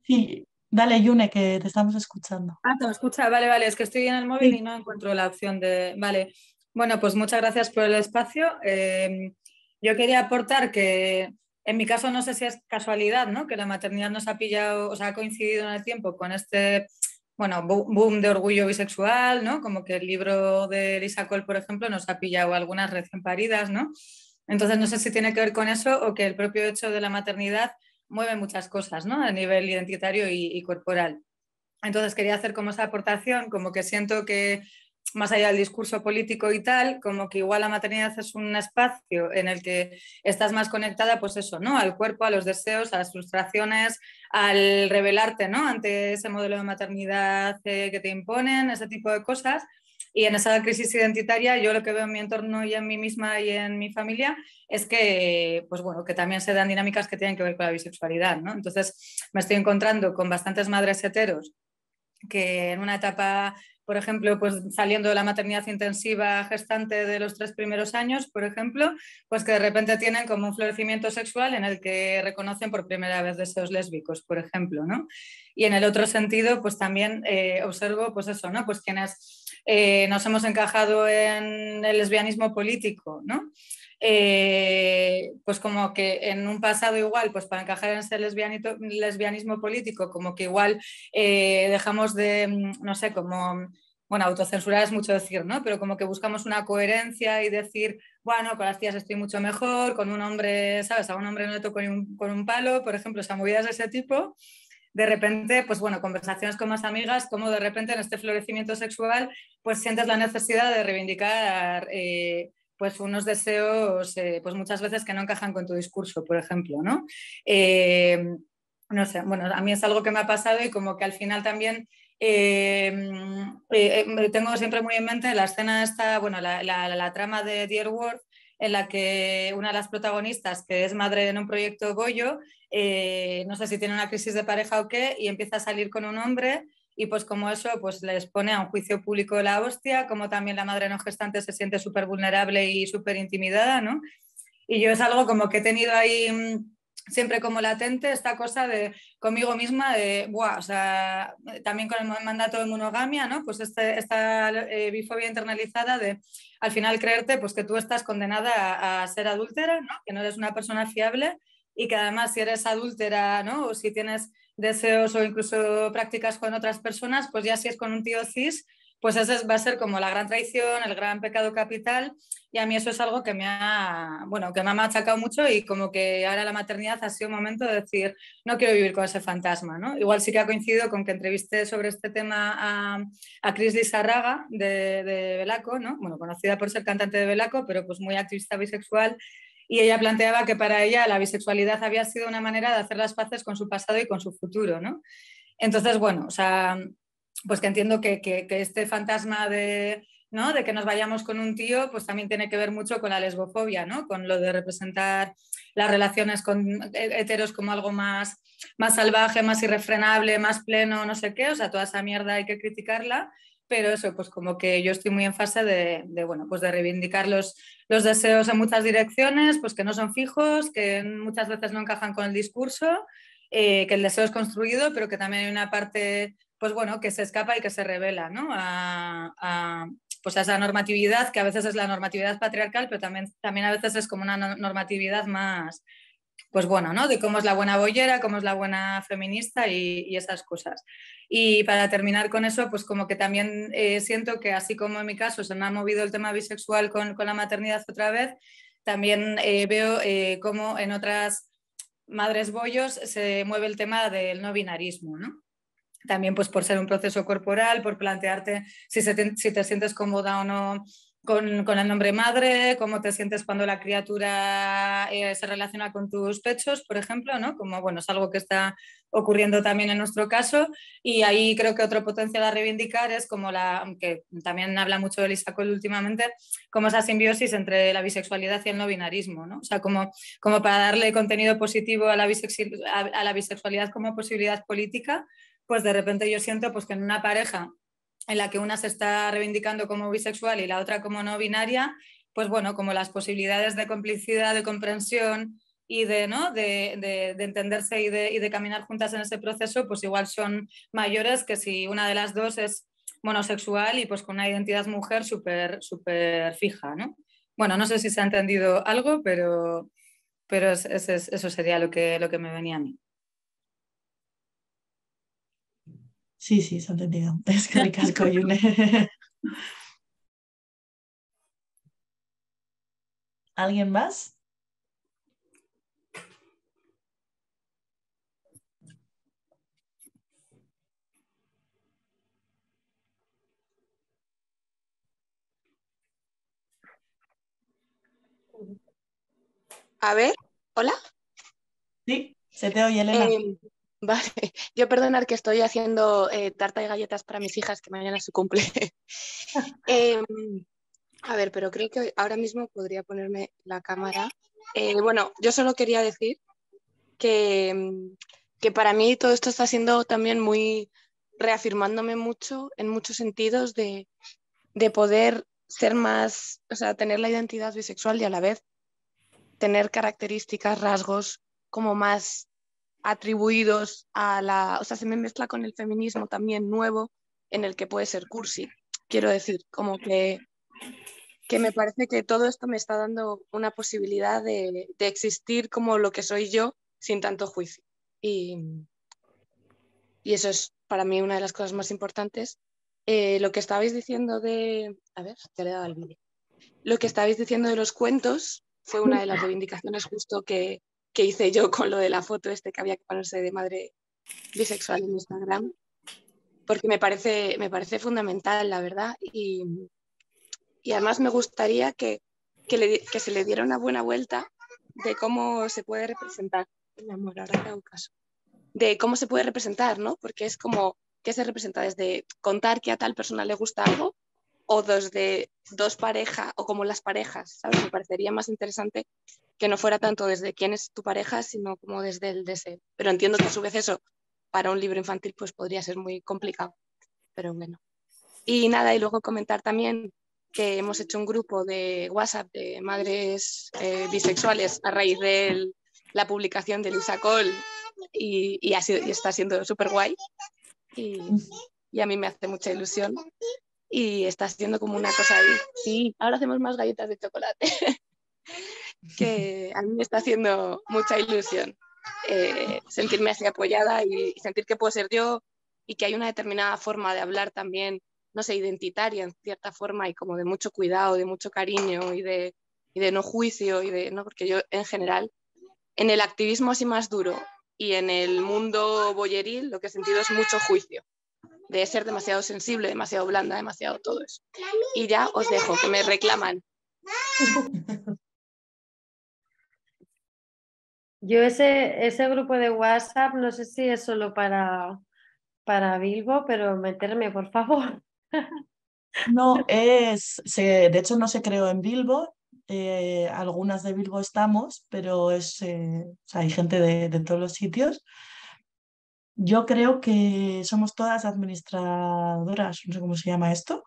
sí, dale, Yune, que te estamos escuchando. Ah, te escucha, vale, vale, es que estoy en el móvil y no encuentro la opción de. Vale, bueno, pues muchas gracias por el espacio. Em, yo quería aportar que en mi caso no sé si es casualidad, ¿no? Que la maternidad nos ha pillado, o sea, ha coincidido en el tiempo con este, bueno, boom de orgullo bisexual, ¿no? Como que el libro de Lisa Cole, por ejemplo, nos ha pillado algunas recién paridas, ¿no? Entonces, no sé si tiene que ver con eso o que el propio hecho de la maternidad mueve muchas cosas, ¿no? A nivel identitario y, corporal. Entonces, quería hacer como esa aportación, como que siento que más allá del discurso político y tal, como que igual la maternidad es un espacio en el que estás más conectada, pues eso, ¿no? Al cuerpo, a los deseos, a las frustraciones, al revelarte, ¿no? Ante ese modelo de maternidad eh, que te imponen, ese tipo de cosas. Y en esa crisis identitaria yo lo que veo en mi entorno y en mí misma y en mi familia es que, pues bueno, que también se dan dinámicas que tienen que ver con la bisexualidad, Entonces me estoy encontrando con bastantes madres heteros que en una etapa por ejemplo, pues saliendo de la maternidad intensiva gestante de los tres primeros años, por ejemplo, pues que de repente tienen como un florecimiento sexual en el que reconocen por primera vez deseos lésbicos, por ejemplo, Y en el otro sentido, pues también eh, observo, pues eso, ¿no? Pues quienes eh, nos hemos encajado en el lesbianismo político, ¿no? Eh, pues como que en un pasado igual, pues para encajar en ese lesbianismo político, como que igual eh, dejamos de, mm, no sé, como bueno, autocensurar es mucho decir, ¿no? Pero como que buscamos una coherencia y decir, bueno, con las tías estoy mucho mejor, con un hombre, ¿sabes? A un hombre no le toco ni con un palo, por ejemplo, o sea, movidas de ese tipo de repente, pues bueno, conversaciones con más amigas, como de repente en este florecimiento sexual, pues sientes la necesidad de reivindicar eh, pues unos deseos, eh, pues muchas veces que no encajan con tu discurso, por ejemplo, ¿no? Eh, no sé, bueno, a mí es algo que me ha pasado y como que al final también tengo siempre muy en mente la escena esta, bueno, la trama de Dear World, en la que una de las protagonistas, que es madre en un proyecto Goyo, eh, no sé si tiene una crisis de pareja o qué, y empieza a salir con un hombre y pues como eso pues les pone a un juicio público la hostia, como también la madre no gestante se siente súper vulnerable y súper intimidada, ¿no? Y yo es algo como que he tenido ahí mm, siempre como latente esta cosa de conmigo misma de, también con el mandato de monogamia, ¿no? Pues este, esta eh, bifobia internalizada de al final creerte pues que tú estás condenada a, ser adúltera, ¿no? Que no eres una persona fiable y que además si eres adúltera, ¿no? O si tienes deseos o incluso prácticas con otras personas, pues ya si es con un tío cis, pues esa va a ser como la gran traición, el gran pecado capital y a mí eso es algo que me ha, bueno, que me ha machacado mucho y como que ahora la maternidad ha sido un momento de decir, no quiero vivir con ese fantasma, ¿no? Igual sí que ha coincidido con que entrevisté sobre este tema a, a Cris Lizarraga de, de Belaco, ¿no? Bueno, conocida por ser cantante de Belaco, pero pues muy activista bisexual y ella planteaba que para ella la bisexualidad había sido una manera de hacer las paces con su pasado y con su futuro, ¿no? Entonces, bueno, o sea, pues que entiendo que, este fantasma de, ¿no? de que nos vayamos con un tío, pues también tiene que ver mucho con la lesbofobia, ¿no? con lo de representar las relaciones con heteros como algo más, más salvaje, más irrefrenable, más pleno, no sé qué, o sea, toda esa mierda hay que criticarla, pero eso, pues como que yo estoy muy en fase de, bueno, pues de reivindicar los, los deseos en muchas direcciones, pues que no son fijos, que muchas veces no encajan con el discurso, eh, que el deseo es construido, pero que también hay una parte pues bueno, que se escapa y que se revela, ¿no? A, pues esa normatividad, que a veces es la normatividad patriarcal, pero también, también a veces es como una normatividad más, pues bueno, ¿no? De cómo es la buena boyera, cómo es la buena feminista y, esas cosas. Y para terminar con eso, pues como que también eh, siento que así como en mi caso se me ha movido el tema bisexual con, la maternidad otra vez, también eh, veo eh, cómo en otras madres bollos se mueve el tema del no binarismo, ¿no? también pues por ser un proceso corporal, por plantearte si, te, si te sientes cómoda o no con, el nombre madre, cómo te sientes cuando la criatura eh, se relaciona con tus pechos, por ejemplo, ¿no? Como, bueno, es algo que está ocurriendo también en nuestro caso. Y ahí creo que otro potencial a reivindicar es como la, que también habla mucho Elisa Cole últimamente, como esa simbiosis entre la bisexualidad y el no binarismo, ¿no? O sea, como, como para darle contenido positivo a la, a, a la bisexualidad como posibilidad política, pues de repente yo siento pues que en una pareja en la que una se está reivindicando como bisexual y la otra como no binaria, pues bueno, como las posibilidades de complicidad, de comprensión y de, ¿no? de, de, entenderse y de, caminar juntas en ese proceso, pues igual son mayores que si una de las dos es monosexual y pues con una identidad mujer súper super fija, ¿no? Bueno, no sé si se ha entendido algo, pero, pero eso, eso sería lo que, lo que me venía a mí. Sí, sí, se ha entendido. Es que y Yune. ¿Alguien más? A ver, hola. Sí, se te oye, Elena. Em, Vale, yo perdonar que estoy haciendo eh, tarta y galletas para mis hijas, que mañana se su cumple. Em, a ver, pero creo que ahora mismo podría ponerme la cámara. Eh, bueno, yo solo quería decir que, em, que para mí todo esto está siendo también muy reafirmándome mucho en muchos sentidos de, de poder ser más, o sea, tener la identidad bisexual y a la vez tener características, rasgos como más atribuidos a la, o sea, se me mezcla con el feminismo también nuevo en el que puede ser cursi. Quiero decir, como que, que me parece que todo esto me está dando una posibilidad de, de existir como lo que soy yo sin tanto juicio. Y, y eso es para mí una de las cosas más importantes. Eh, lo que estabais diciendo de... A ver, te le he dado el vídeo. Lo que estabais diciendo de los cuentos fue una de las reivindicaciones justo que, que hice yo con lo de la foto este que había que ponerse de madre bisexual en Instagram, porque me parece, me parece fundamental, la verdad, y, además me gustaría que, se le diera una buena vuelta de cómo se puede representar de cómo se puede representar, Porque es como, que se representa? Desde contar que a tal persona le gusta algo o dos de dos parejas o como las parejas, Me parecería más interesante que no fuera tanto desde quién es tu pareja, sino como desde el deseo. Pero entiendo que a su vez eso para un libro infantil pues podría ser muy complicado, pero bueno. Y nada, y luego comentar también que hemos hecho un grupo de WhatsApp de madres eh, bisexuales a raíz de la publicación de Lisa Cole y, y, está siendo súper guay y, y a mí me hace mucha ilusión y está haciendo como una cosa ahí, sí, ahora hacemos más galletas de chocolate, que a mí me está haciendo mucha ilusión eh, sentirme así apoyada y, sentir que puedo ser yo y que hay una determinada forma de hablar también, no sé, identitaria en cierta forma y como de mucho cuidado, de mucho cariño y de, de no juicio y de, no, porque yo en general, en el activismo así más duro y en el mundo boyeril lo que he sentido es mucho juicio de ser demasiado sensible, demasiado blanda, demasiado todo eso. Y ya os dejo, que me reclaman. Yo ese, ese grupo de WhatsApp, no sé si es solo para, para Bilbo, pero meterme, por favor. No, es, de hecho no se creó en Bilbo, eh, algunas de Bilbo estamos, pero es, eh, hay gente de todos los sitios yo creo que somos todas administradoras, no sé cómo se llama esto.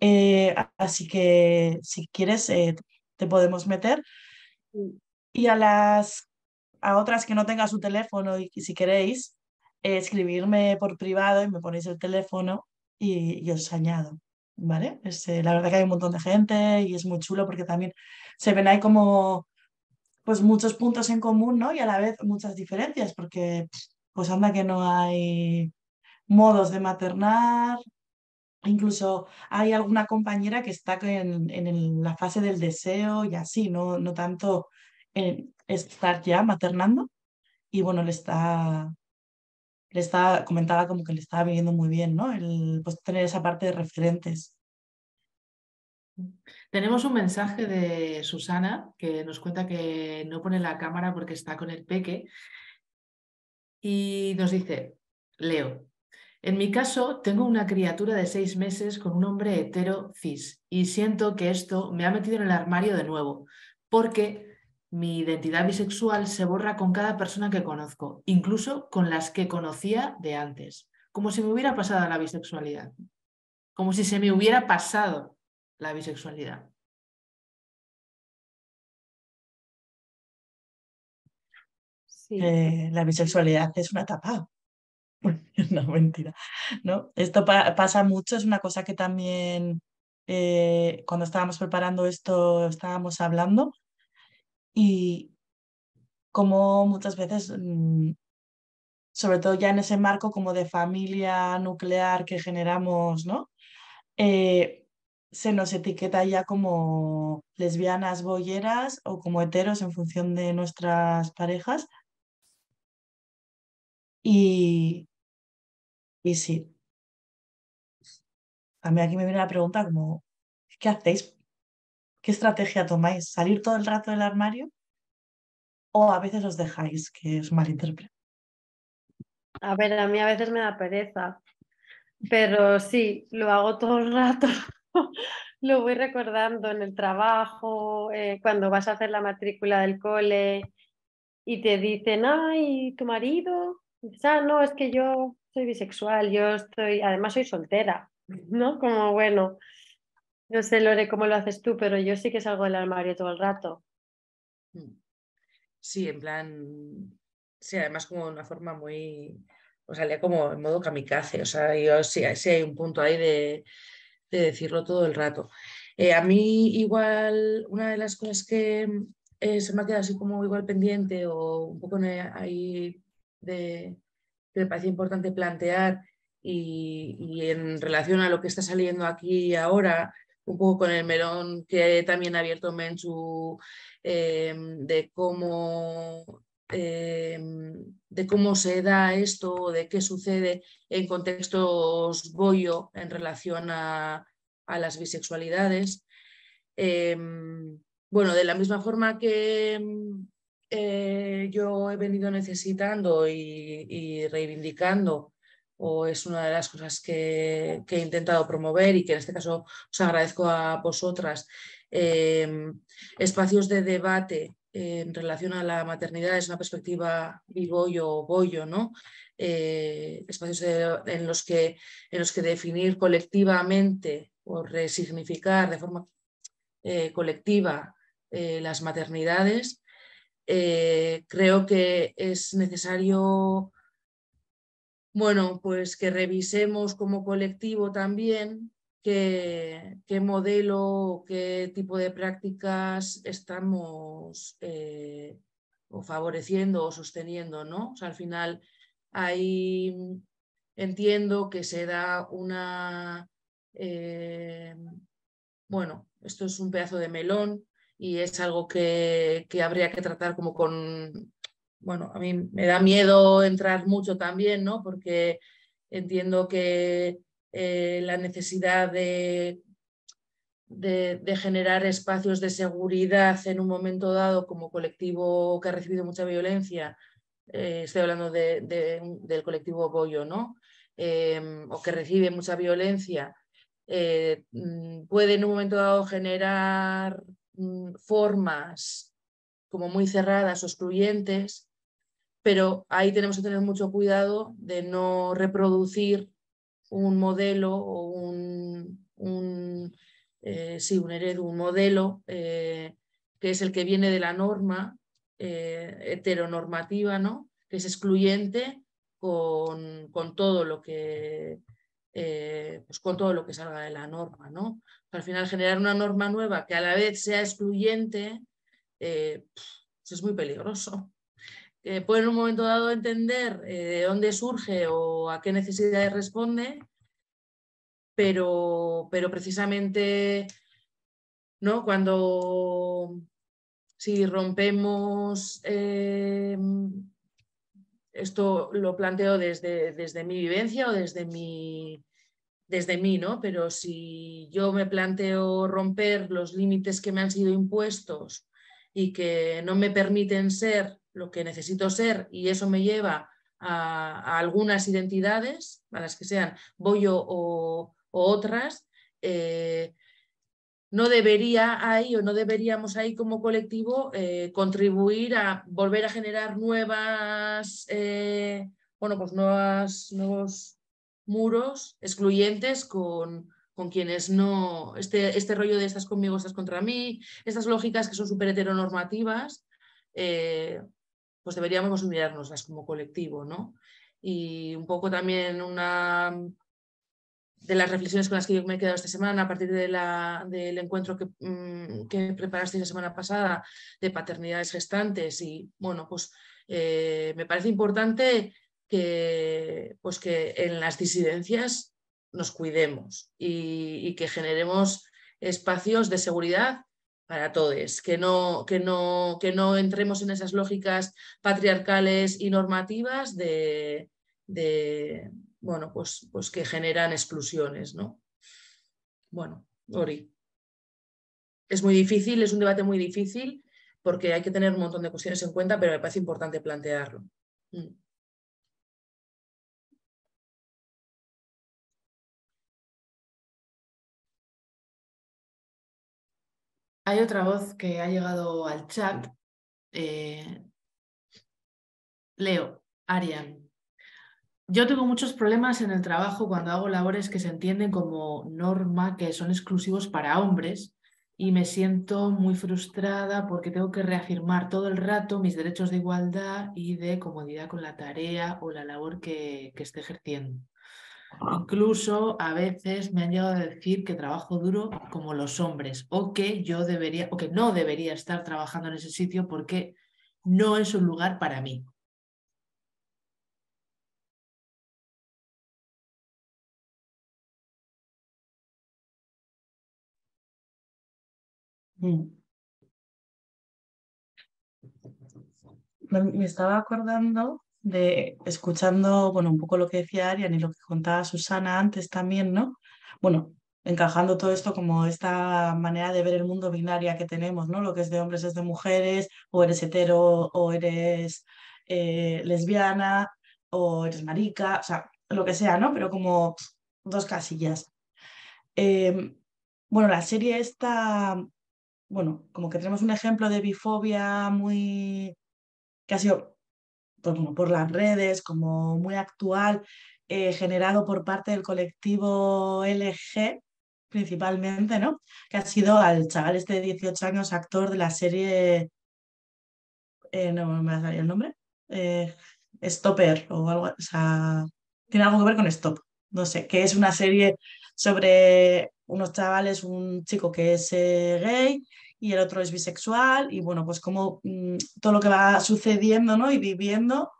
Eh, así que si quieres, eh, te podemos meter. Y a las a otras que no tengan su teléfono y, si queréis, eh, escribirme por privado y me ponéis el teléfono y, os añado. ¿Vale? Este, la verdad que hay un montón de gente y es muy chulo porque también se ven ahí como pues muchos puntos en común, ¿no? Y a la vez muchas diferencias, porque pues anda que no hay modos de maternar. Incluso hay alguna compañera que está en, la fase del deseo y así, no, no tanto estar ya maternando. Y bueno, le está, le está, comentaba como que le estaba viniendo muy bien, ¿no? El, pues, tener esa parte de referentes. Tenemos un mensaje de Susana que nos cuenta que no pone la cámara porque está con el peque y nos dice, leo, en mi caso tengo una criatura de seis meses con un hombre hetero cis y siento que esto me ha metido en el armario de nuevo, porque mi identidad bisexual se borra con cada persona que conozco, incluso con las que conocía de antes, como si me hubiera pasado la bisexualidad, como si se me hubiera pasado la bisexualidad. Eh, la bisexualidad es una tapa. no, mentira. ¿no? Esto pasa mucho, es una cosa que también eh, cuando estábamos preparando esto estábamos hablando y como muchas veces, mm, sobre todo ya en ese marco como de familia nuclear que generamos, ¿no? Eh, se nos etiqueta ya como lesbianas, boyeras o como heteros en función de nuestras parejas y, y sí, a mí aquí me viene la pregunta como, ¿qué hacéis? ¿Qué estrategia tomáis? ¿Salir todo el rato del armario? ¿O a veces os dejáis, que es intérprete A ver, a mí a veces me da pereza, pero sí, lo hago todo el rato. lo voy recordando en el trabajo, eh, cuando vas a hacer la matrícula del cole y te dicen, ay, tu marido ah, no, es que yo soy bisexual, yo estoy, además soy soltera, ¿no? Como bueno, no sé, Lore, cómo lo haces tú, pero yo sí que salgo del armario todo el rato. Mm. Sí, en plan, sí, además como una forma muy, o sea, como en modo kamikaze, o sea, yo sí, sí hay un punto ahí de, decirlo todo el rato. Eh, a mí igual una de las cosas que eh, se me ha quedado así como igual pendiente o un poco eh, ahí de, que me parece importante plantear y, en relación a lo que está saliendo aquí ahora, un poco con el melón que también ha abierto Menchu eh, de cómo eh, de cómo se da esto, de qué sucede en contextos boyo en relación a, las bisexualidades. Eh, bueno, de la misma forma que, eh, yo he venido necesitando y, reivindicando, o es una de las cosas que, he intentado promover y que en este caso os agradezco a vosotras, eh, espacios de debate eh, en relación a la maternidad es una perspectiva bigoyo bollo ¿no? espacios en, los que, en los que definir colectivamente o resignificar de forma colectiva las maternidades eh, creo que es necesario, bueno, pues que revisemos como colectivo también qué, qué modelo, qué tipo de prácticas estamos eh, favoreciendo o sosteniendo, ¿no? O sea, al final ahí entiendo que se da una, eh, bueno, esto es un pedazo de melón, y es algo que, habría que tratar como con, bueno, a mí me da miedo entrar mucho también, ¿no? Porque entiendo que eh, la necesidad de, de, generar espacios de seguridad en un momento dado como colectivo que ha recibido mucha violencia, eh, estoy hablando de, del colectivo Goyo, ¿no? Eh, o que recibe mucha violencia, mm, puede en un momento dado generar Mm, formas como muy cerradas o excluyentes, pero ahí tenemos que tener mucho cuidado de no reproducir un modelo o un, un eh, sí, un heredo, un modelo eh, que es el que viene de la norma eh, heteronormativa, ¿no? que es excluyente con, con todo lo que eh, pues con todo lo que salga de la norma. ¿no? Al final, generar una norma nueva que a la vez sea excluyente eh, pues, es muy peligroso. Eh, puede en un momento dado entender de dónde surge o a qué necesidades responde, pero, pero precisamente ¿no? cuando si rompemos esto lo planteo desde, desde mi vivencia o desde mi, desde mí, ¿no? Pero si yo me planteo romper los límites que me han sido impuestos y que no me permiten ser lo que necesito ser y eso me lleva a, algunas identidades, a las que sean Boyo o, otras, eh, no debería ahí o no deberíamos ahí como colectivo eh, contribuir a volver a generar nuevas, eh, bueno, pues nuevos muros excluyentes con, con quienes no, este, este rollo de estás conmigo, estás contra mí, estas lógicas que son súper heteronormativas, eh, pues deberíamos las como colectivo, ¿no? Y un poco también una de las reflexiones con las que yo me he quedado esta semana, a partir de la, del encuentro que, mm, mm. que preparasteis la semana pasada de paternidades gestantes. Y bueno, pues eh, me parece importante que, pues que en las disidencias nos cuidemos y, que generemos espacios de seguridad para todos, que no, que, no, que no entremos en esas lógicas patriarcales y normativas de, de bueno, pues, pues que generan exclusiones, ¿no? Bueno, Ori. Es muy difícil, es un debate muy difícil porque hay que tener un montón de cuestiones en cuenta, pero me parece importante plantearlo. Mm. Hay otra voz que ha llegado al chat. Eh, Leo, Arian, yo tengo muchos problemas en el trabajo cuando hago labores que se entienden como norma, que son exclusivos para hombres, y me siento muy frustrada porque tengo que reafirmar todo el rato mis derechos de igualdad y de comodidad con la tarea o la labor que, que esté ejerciendo. Incluso a veces me han llegado a decir que trabajo duro como los hombres o que yo debería o que no debería estar trabajando en ese sitio porque no es un lugar para mí. Mm. Me estaba acordando de escuchando, bueno, un poco lo que decía Arian y lo que contaba Susana antes también, ¿no? Bueno, encajando todo esto como esta manera de ver el mundo binaria que tenemos, ¿no? Lo que es de hombres es de mujeres, o eres hetero, o eres eh, lesbiana, o eres marica, o sea, lo que sea, ¿no? Pero como dos casillas. Em, bueno, la serie está bueno, como que tenemos un ejemplo de bifobia muy, que ha sido pues por las redes, como muy actual, eh, generado por parte del colectivo LG principalmente, ¿no? Que ha sido al chaval este de 18 años, actor de la serie, eh, no me va el nombre, eh, Stopper o algo, o sea, tiene algo que ver con Stop, no sé, que es una serie sobre unos chavales, un chico que es eh, gay y el otro es bisexual y bueno, pues como mm, todo lo que va sucediendo ¿no? y viviendo,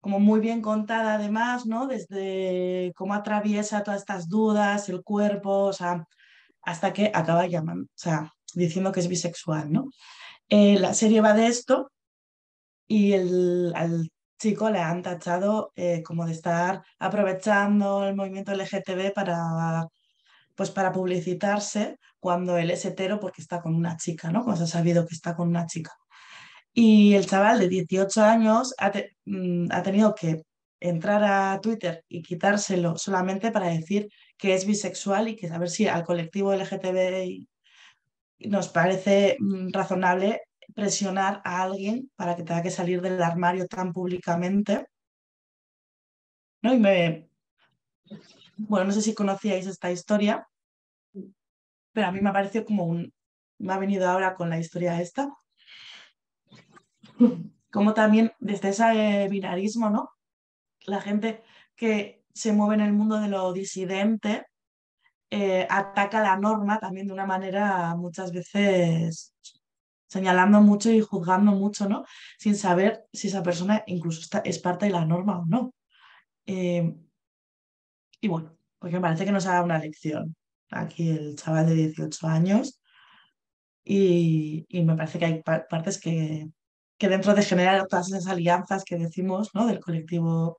como muy bien contada además, ¿no? Desde cómo atraviesa todas estas dudas, el cuerpo, o sea, hasta que acaba llamando, o sea, diciendo que es bisexual, ¿no? Eh, la serie va de esto y el, al chico le han tachado eh, como de estar aprovechando el movimiento LGTB para pues para publicitarse cuando él es hetero porque está con una chica, ¿no? Como se ha sabido que está con una chica. Y el chaval de 18 años ha, mm, ha tenido que entrar a Twitter y quitárselo solamente para decir que es bisexual y que a ver si al colectivo LGTBI nos parece mm, razonable presionar a alguien para que tenga que salir del armario tan públicamente. ¿No? Y me, bueno, no sé si conocíais esta historia, pero a mí me parecido como un, me ha venido ahora con la historia esta, como también desde ese eh, binarismo, ¿no? La gente que se mueve en el mundo de lo disidente eh, ataca la norma también de una manera muchas veces señalando mucho y juzgando mucho, ¿no? Sin saber si esa persona incluso es parte de la norma o no. Eh, y bueno, porque me parece que nos ha dado una lección aquí el chaval de 18 años y, me parece que hay partes que, que, dentro de generar todas esas alianzas que decimos ¿no? del colectivo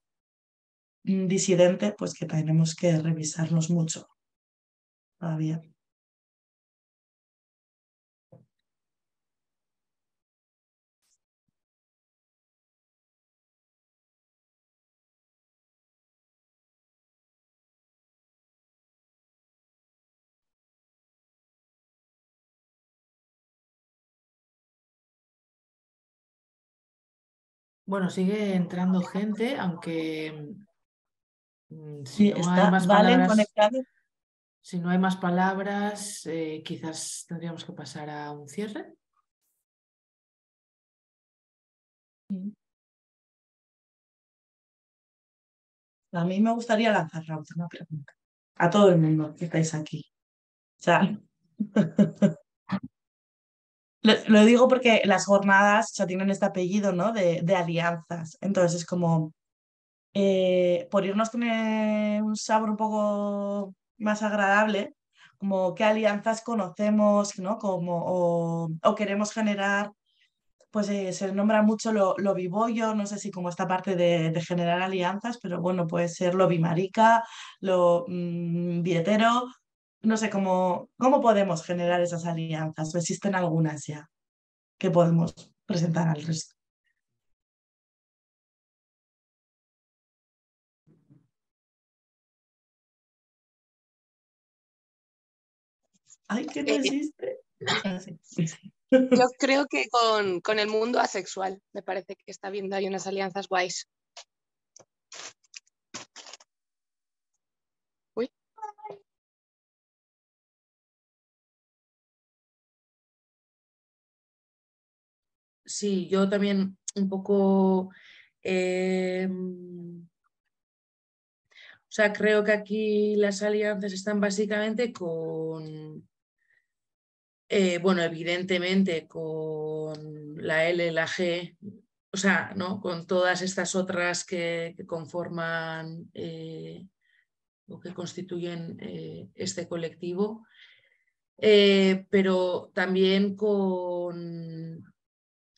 disidente, pues que tenemos que revisarnos mucho todavía. Bueno, sigue entrando gente, aunque mm, si no hay más palabras, Si no hay más palabras, quizás tendríamos que pasar a un cierre. A mí me gustaría lanzar Raúl, una pregunta a todo el mundo que estáis aquí. Lo, digo porque las jornadas ya tienen este apellido ¿no? de, alianzas. Entonces es como, eh, por irnos con un sabor un poco más agradable, como qué alianzas conocemos ¿no? como, o, queremos generar, pues eh, se nombra mucho lo, lo bibollo, no sé si como esta parte de, generar alianzas, pero bueno, puede ser lo bimarica, lo mm, billetero, no sé, cómo, cómo podemos generar esas alianzas o existen algunas ya que podemos presentar al resto. Ay, que no existe. Yo creo que con, el mundo asexual me parece que está viendo hay unas alianzas guays. sí, yo también un poco... Eh, o sea, creo que aquí las alianzas están básicamente con, eh, bueno, evidentemente con la L, la G, o sea, ¿no? con todas estas otras que, conforman eh, o que constituyen este colectivo, pero también con,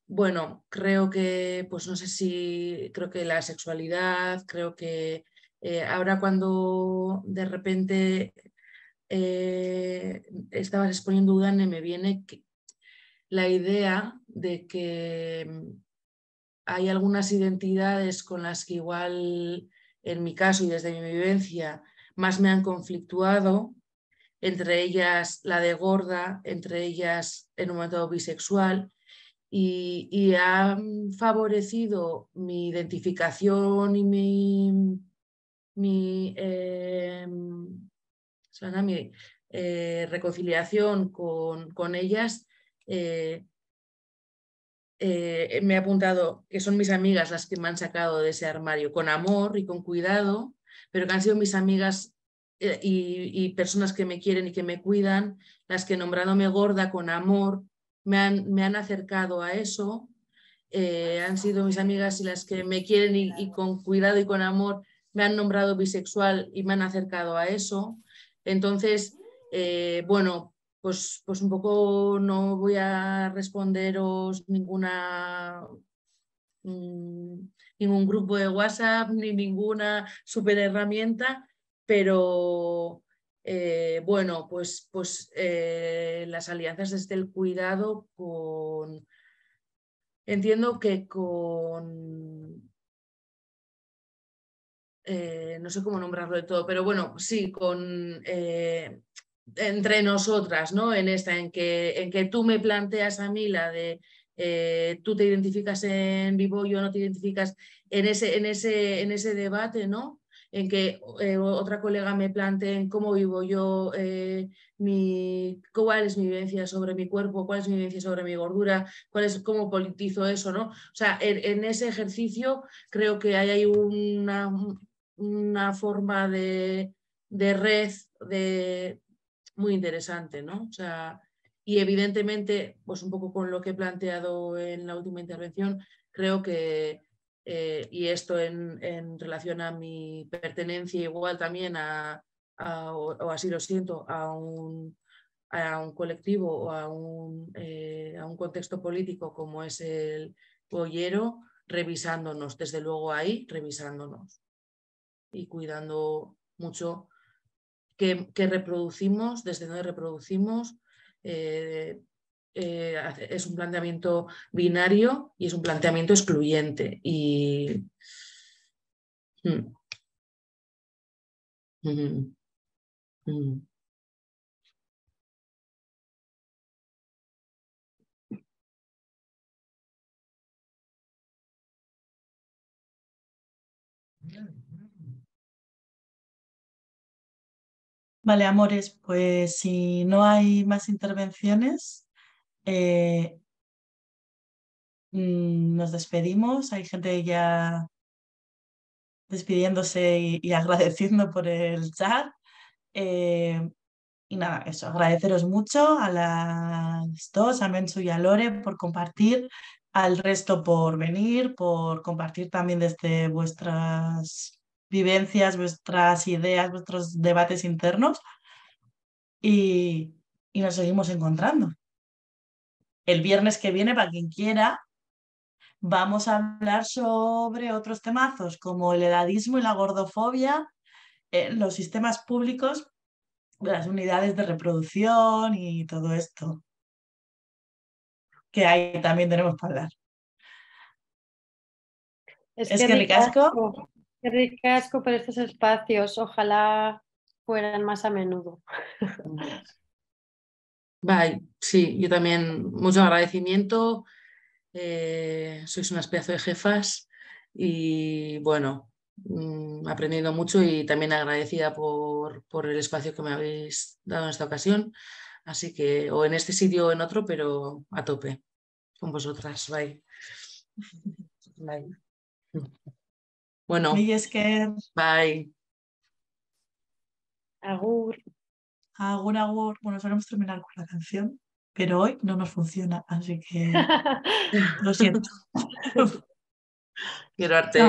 bueno, creo que, pues no sé si, creo que la sexualidad, creo que eh, ahora cuando de repente eh, estabas exponiendo Udane, me viene que, la idea de que mm, hay algunas identidades con las que igual, en mi caso y desde mi vivencia, más me han conflictuado, entre ellas la de gorda, entre ellas en un momento bisexual, y, han favorecido mi identificación y mi, mi eh, eh, reconciliación con, con ellas. Eh, me ha apuntado que son mis amigas las que me han sacado de ese armario con amor y con cuidado, pero que han sido mis amigas y, y, personas que me quieren y que me cuidan, las que nombrándome gorda con amor me han, acercado a eso. Eh, han sido mis amigas y las que me quieren y, con cuidado y con amor me han nombrado bisexual y me han acercado a eso. Entonces, eh, bueno, pues, pues un poco no voy a responderos ninguna mm, ningún grupo de WhatsApp ni ninguna super herramienta, pero eh, bueno, pues, pues eh, las alianzas desde el cuidado con, entiendo que con, eh, no sé cómo nombrarlo de todo, pero bueno, sí, con, entre nosotras, ¿no? En esta, en que, en que tú me planteas a mí la de... tú te identificas en vivo, yo no te identificas en ese, en ese, en ese debate, ¿no? en que eh, otra colega me planteen cómo vivo yo, eh, mi, cuál es mi vivencia sobre mi cuerpo, cuál es mi vivencia sobre mi gordura, cuál es, cómo politizo eso, ¿no? O sea, en, ese ejercicio creo que hay, una, una, forma de, red de, muy interesante, ¿no? O sea, y evidentemente, pues un poco con lo que he planteado en la última intervención, creo que eh, y esto en, relación a mi pertenencia igual también a, o, así lo siento, a un, colectivo o eh, a un, contexto político como es el pollero, revisándonos, desde luego ahí, revisándonos y cuidando mucho qué, reproducimos, desde dónde reproducimos, eh, eh, es un planteamiento binario y es un planteamiento excluyente. Y... Hmm. Vale, amores, pues si no hay más intervenciones, eh, mm, nos despedimos, hay gente ya despidiéndose y, agradeciendo por el chat. Eh, y nada, eso, agradeceros mucho a las dos, a Mensu y a Lore por compartir, al resto por venir, por compartir también desde vuestras vivencias, vuestras ideas, vuestros debates internos. y nos seguimos encontrando. El viernes que viene, para quien quiera, vamos a hablar sobre otros temazos como el edadismo y la gordofobia, eh, los sistemas públicos, las unidades de reproducción y todo esto. Que ahí también tenemos para hablar. Es, que, ricasco. Qué ricasco por estos espacios. Ojalá fueran más a menudo. Bye. Sí, yo también mucho agradecimiento. Eh, sois unas pedazo de jefas y bueno, mm, aprendiendo mucho y también agradecida por, por, el espacio que me habéis dado en esta ocasión. Así que, o en este sitio o en otro, pero a tope con vosotras. Bye. Bye. Bueno. Bye. Agur. Agur, agur. Bueno, sabemos terminar con la canción, pero hoy no nos funciona, así que lo siento. Quiero arte.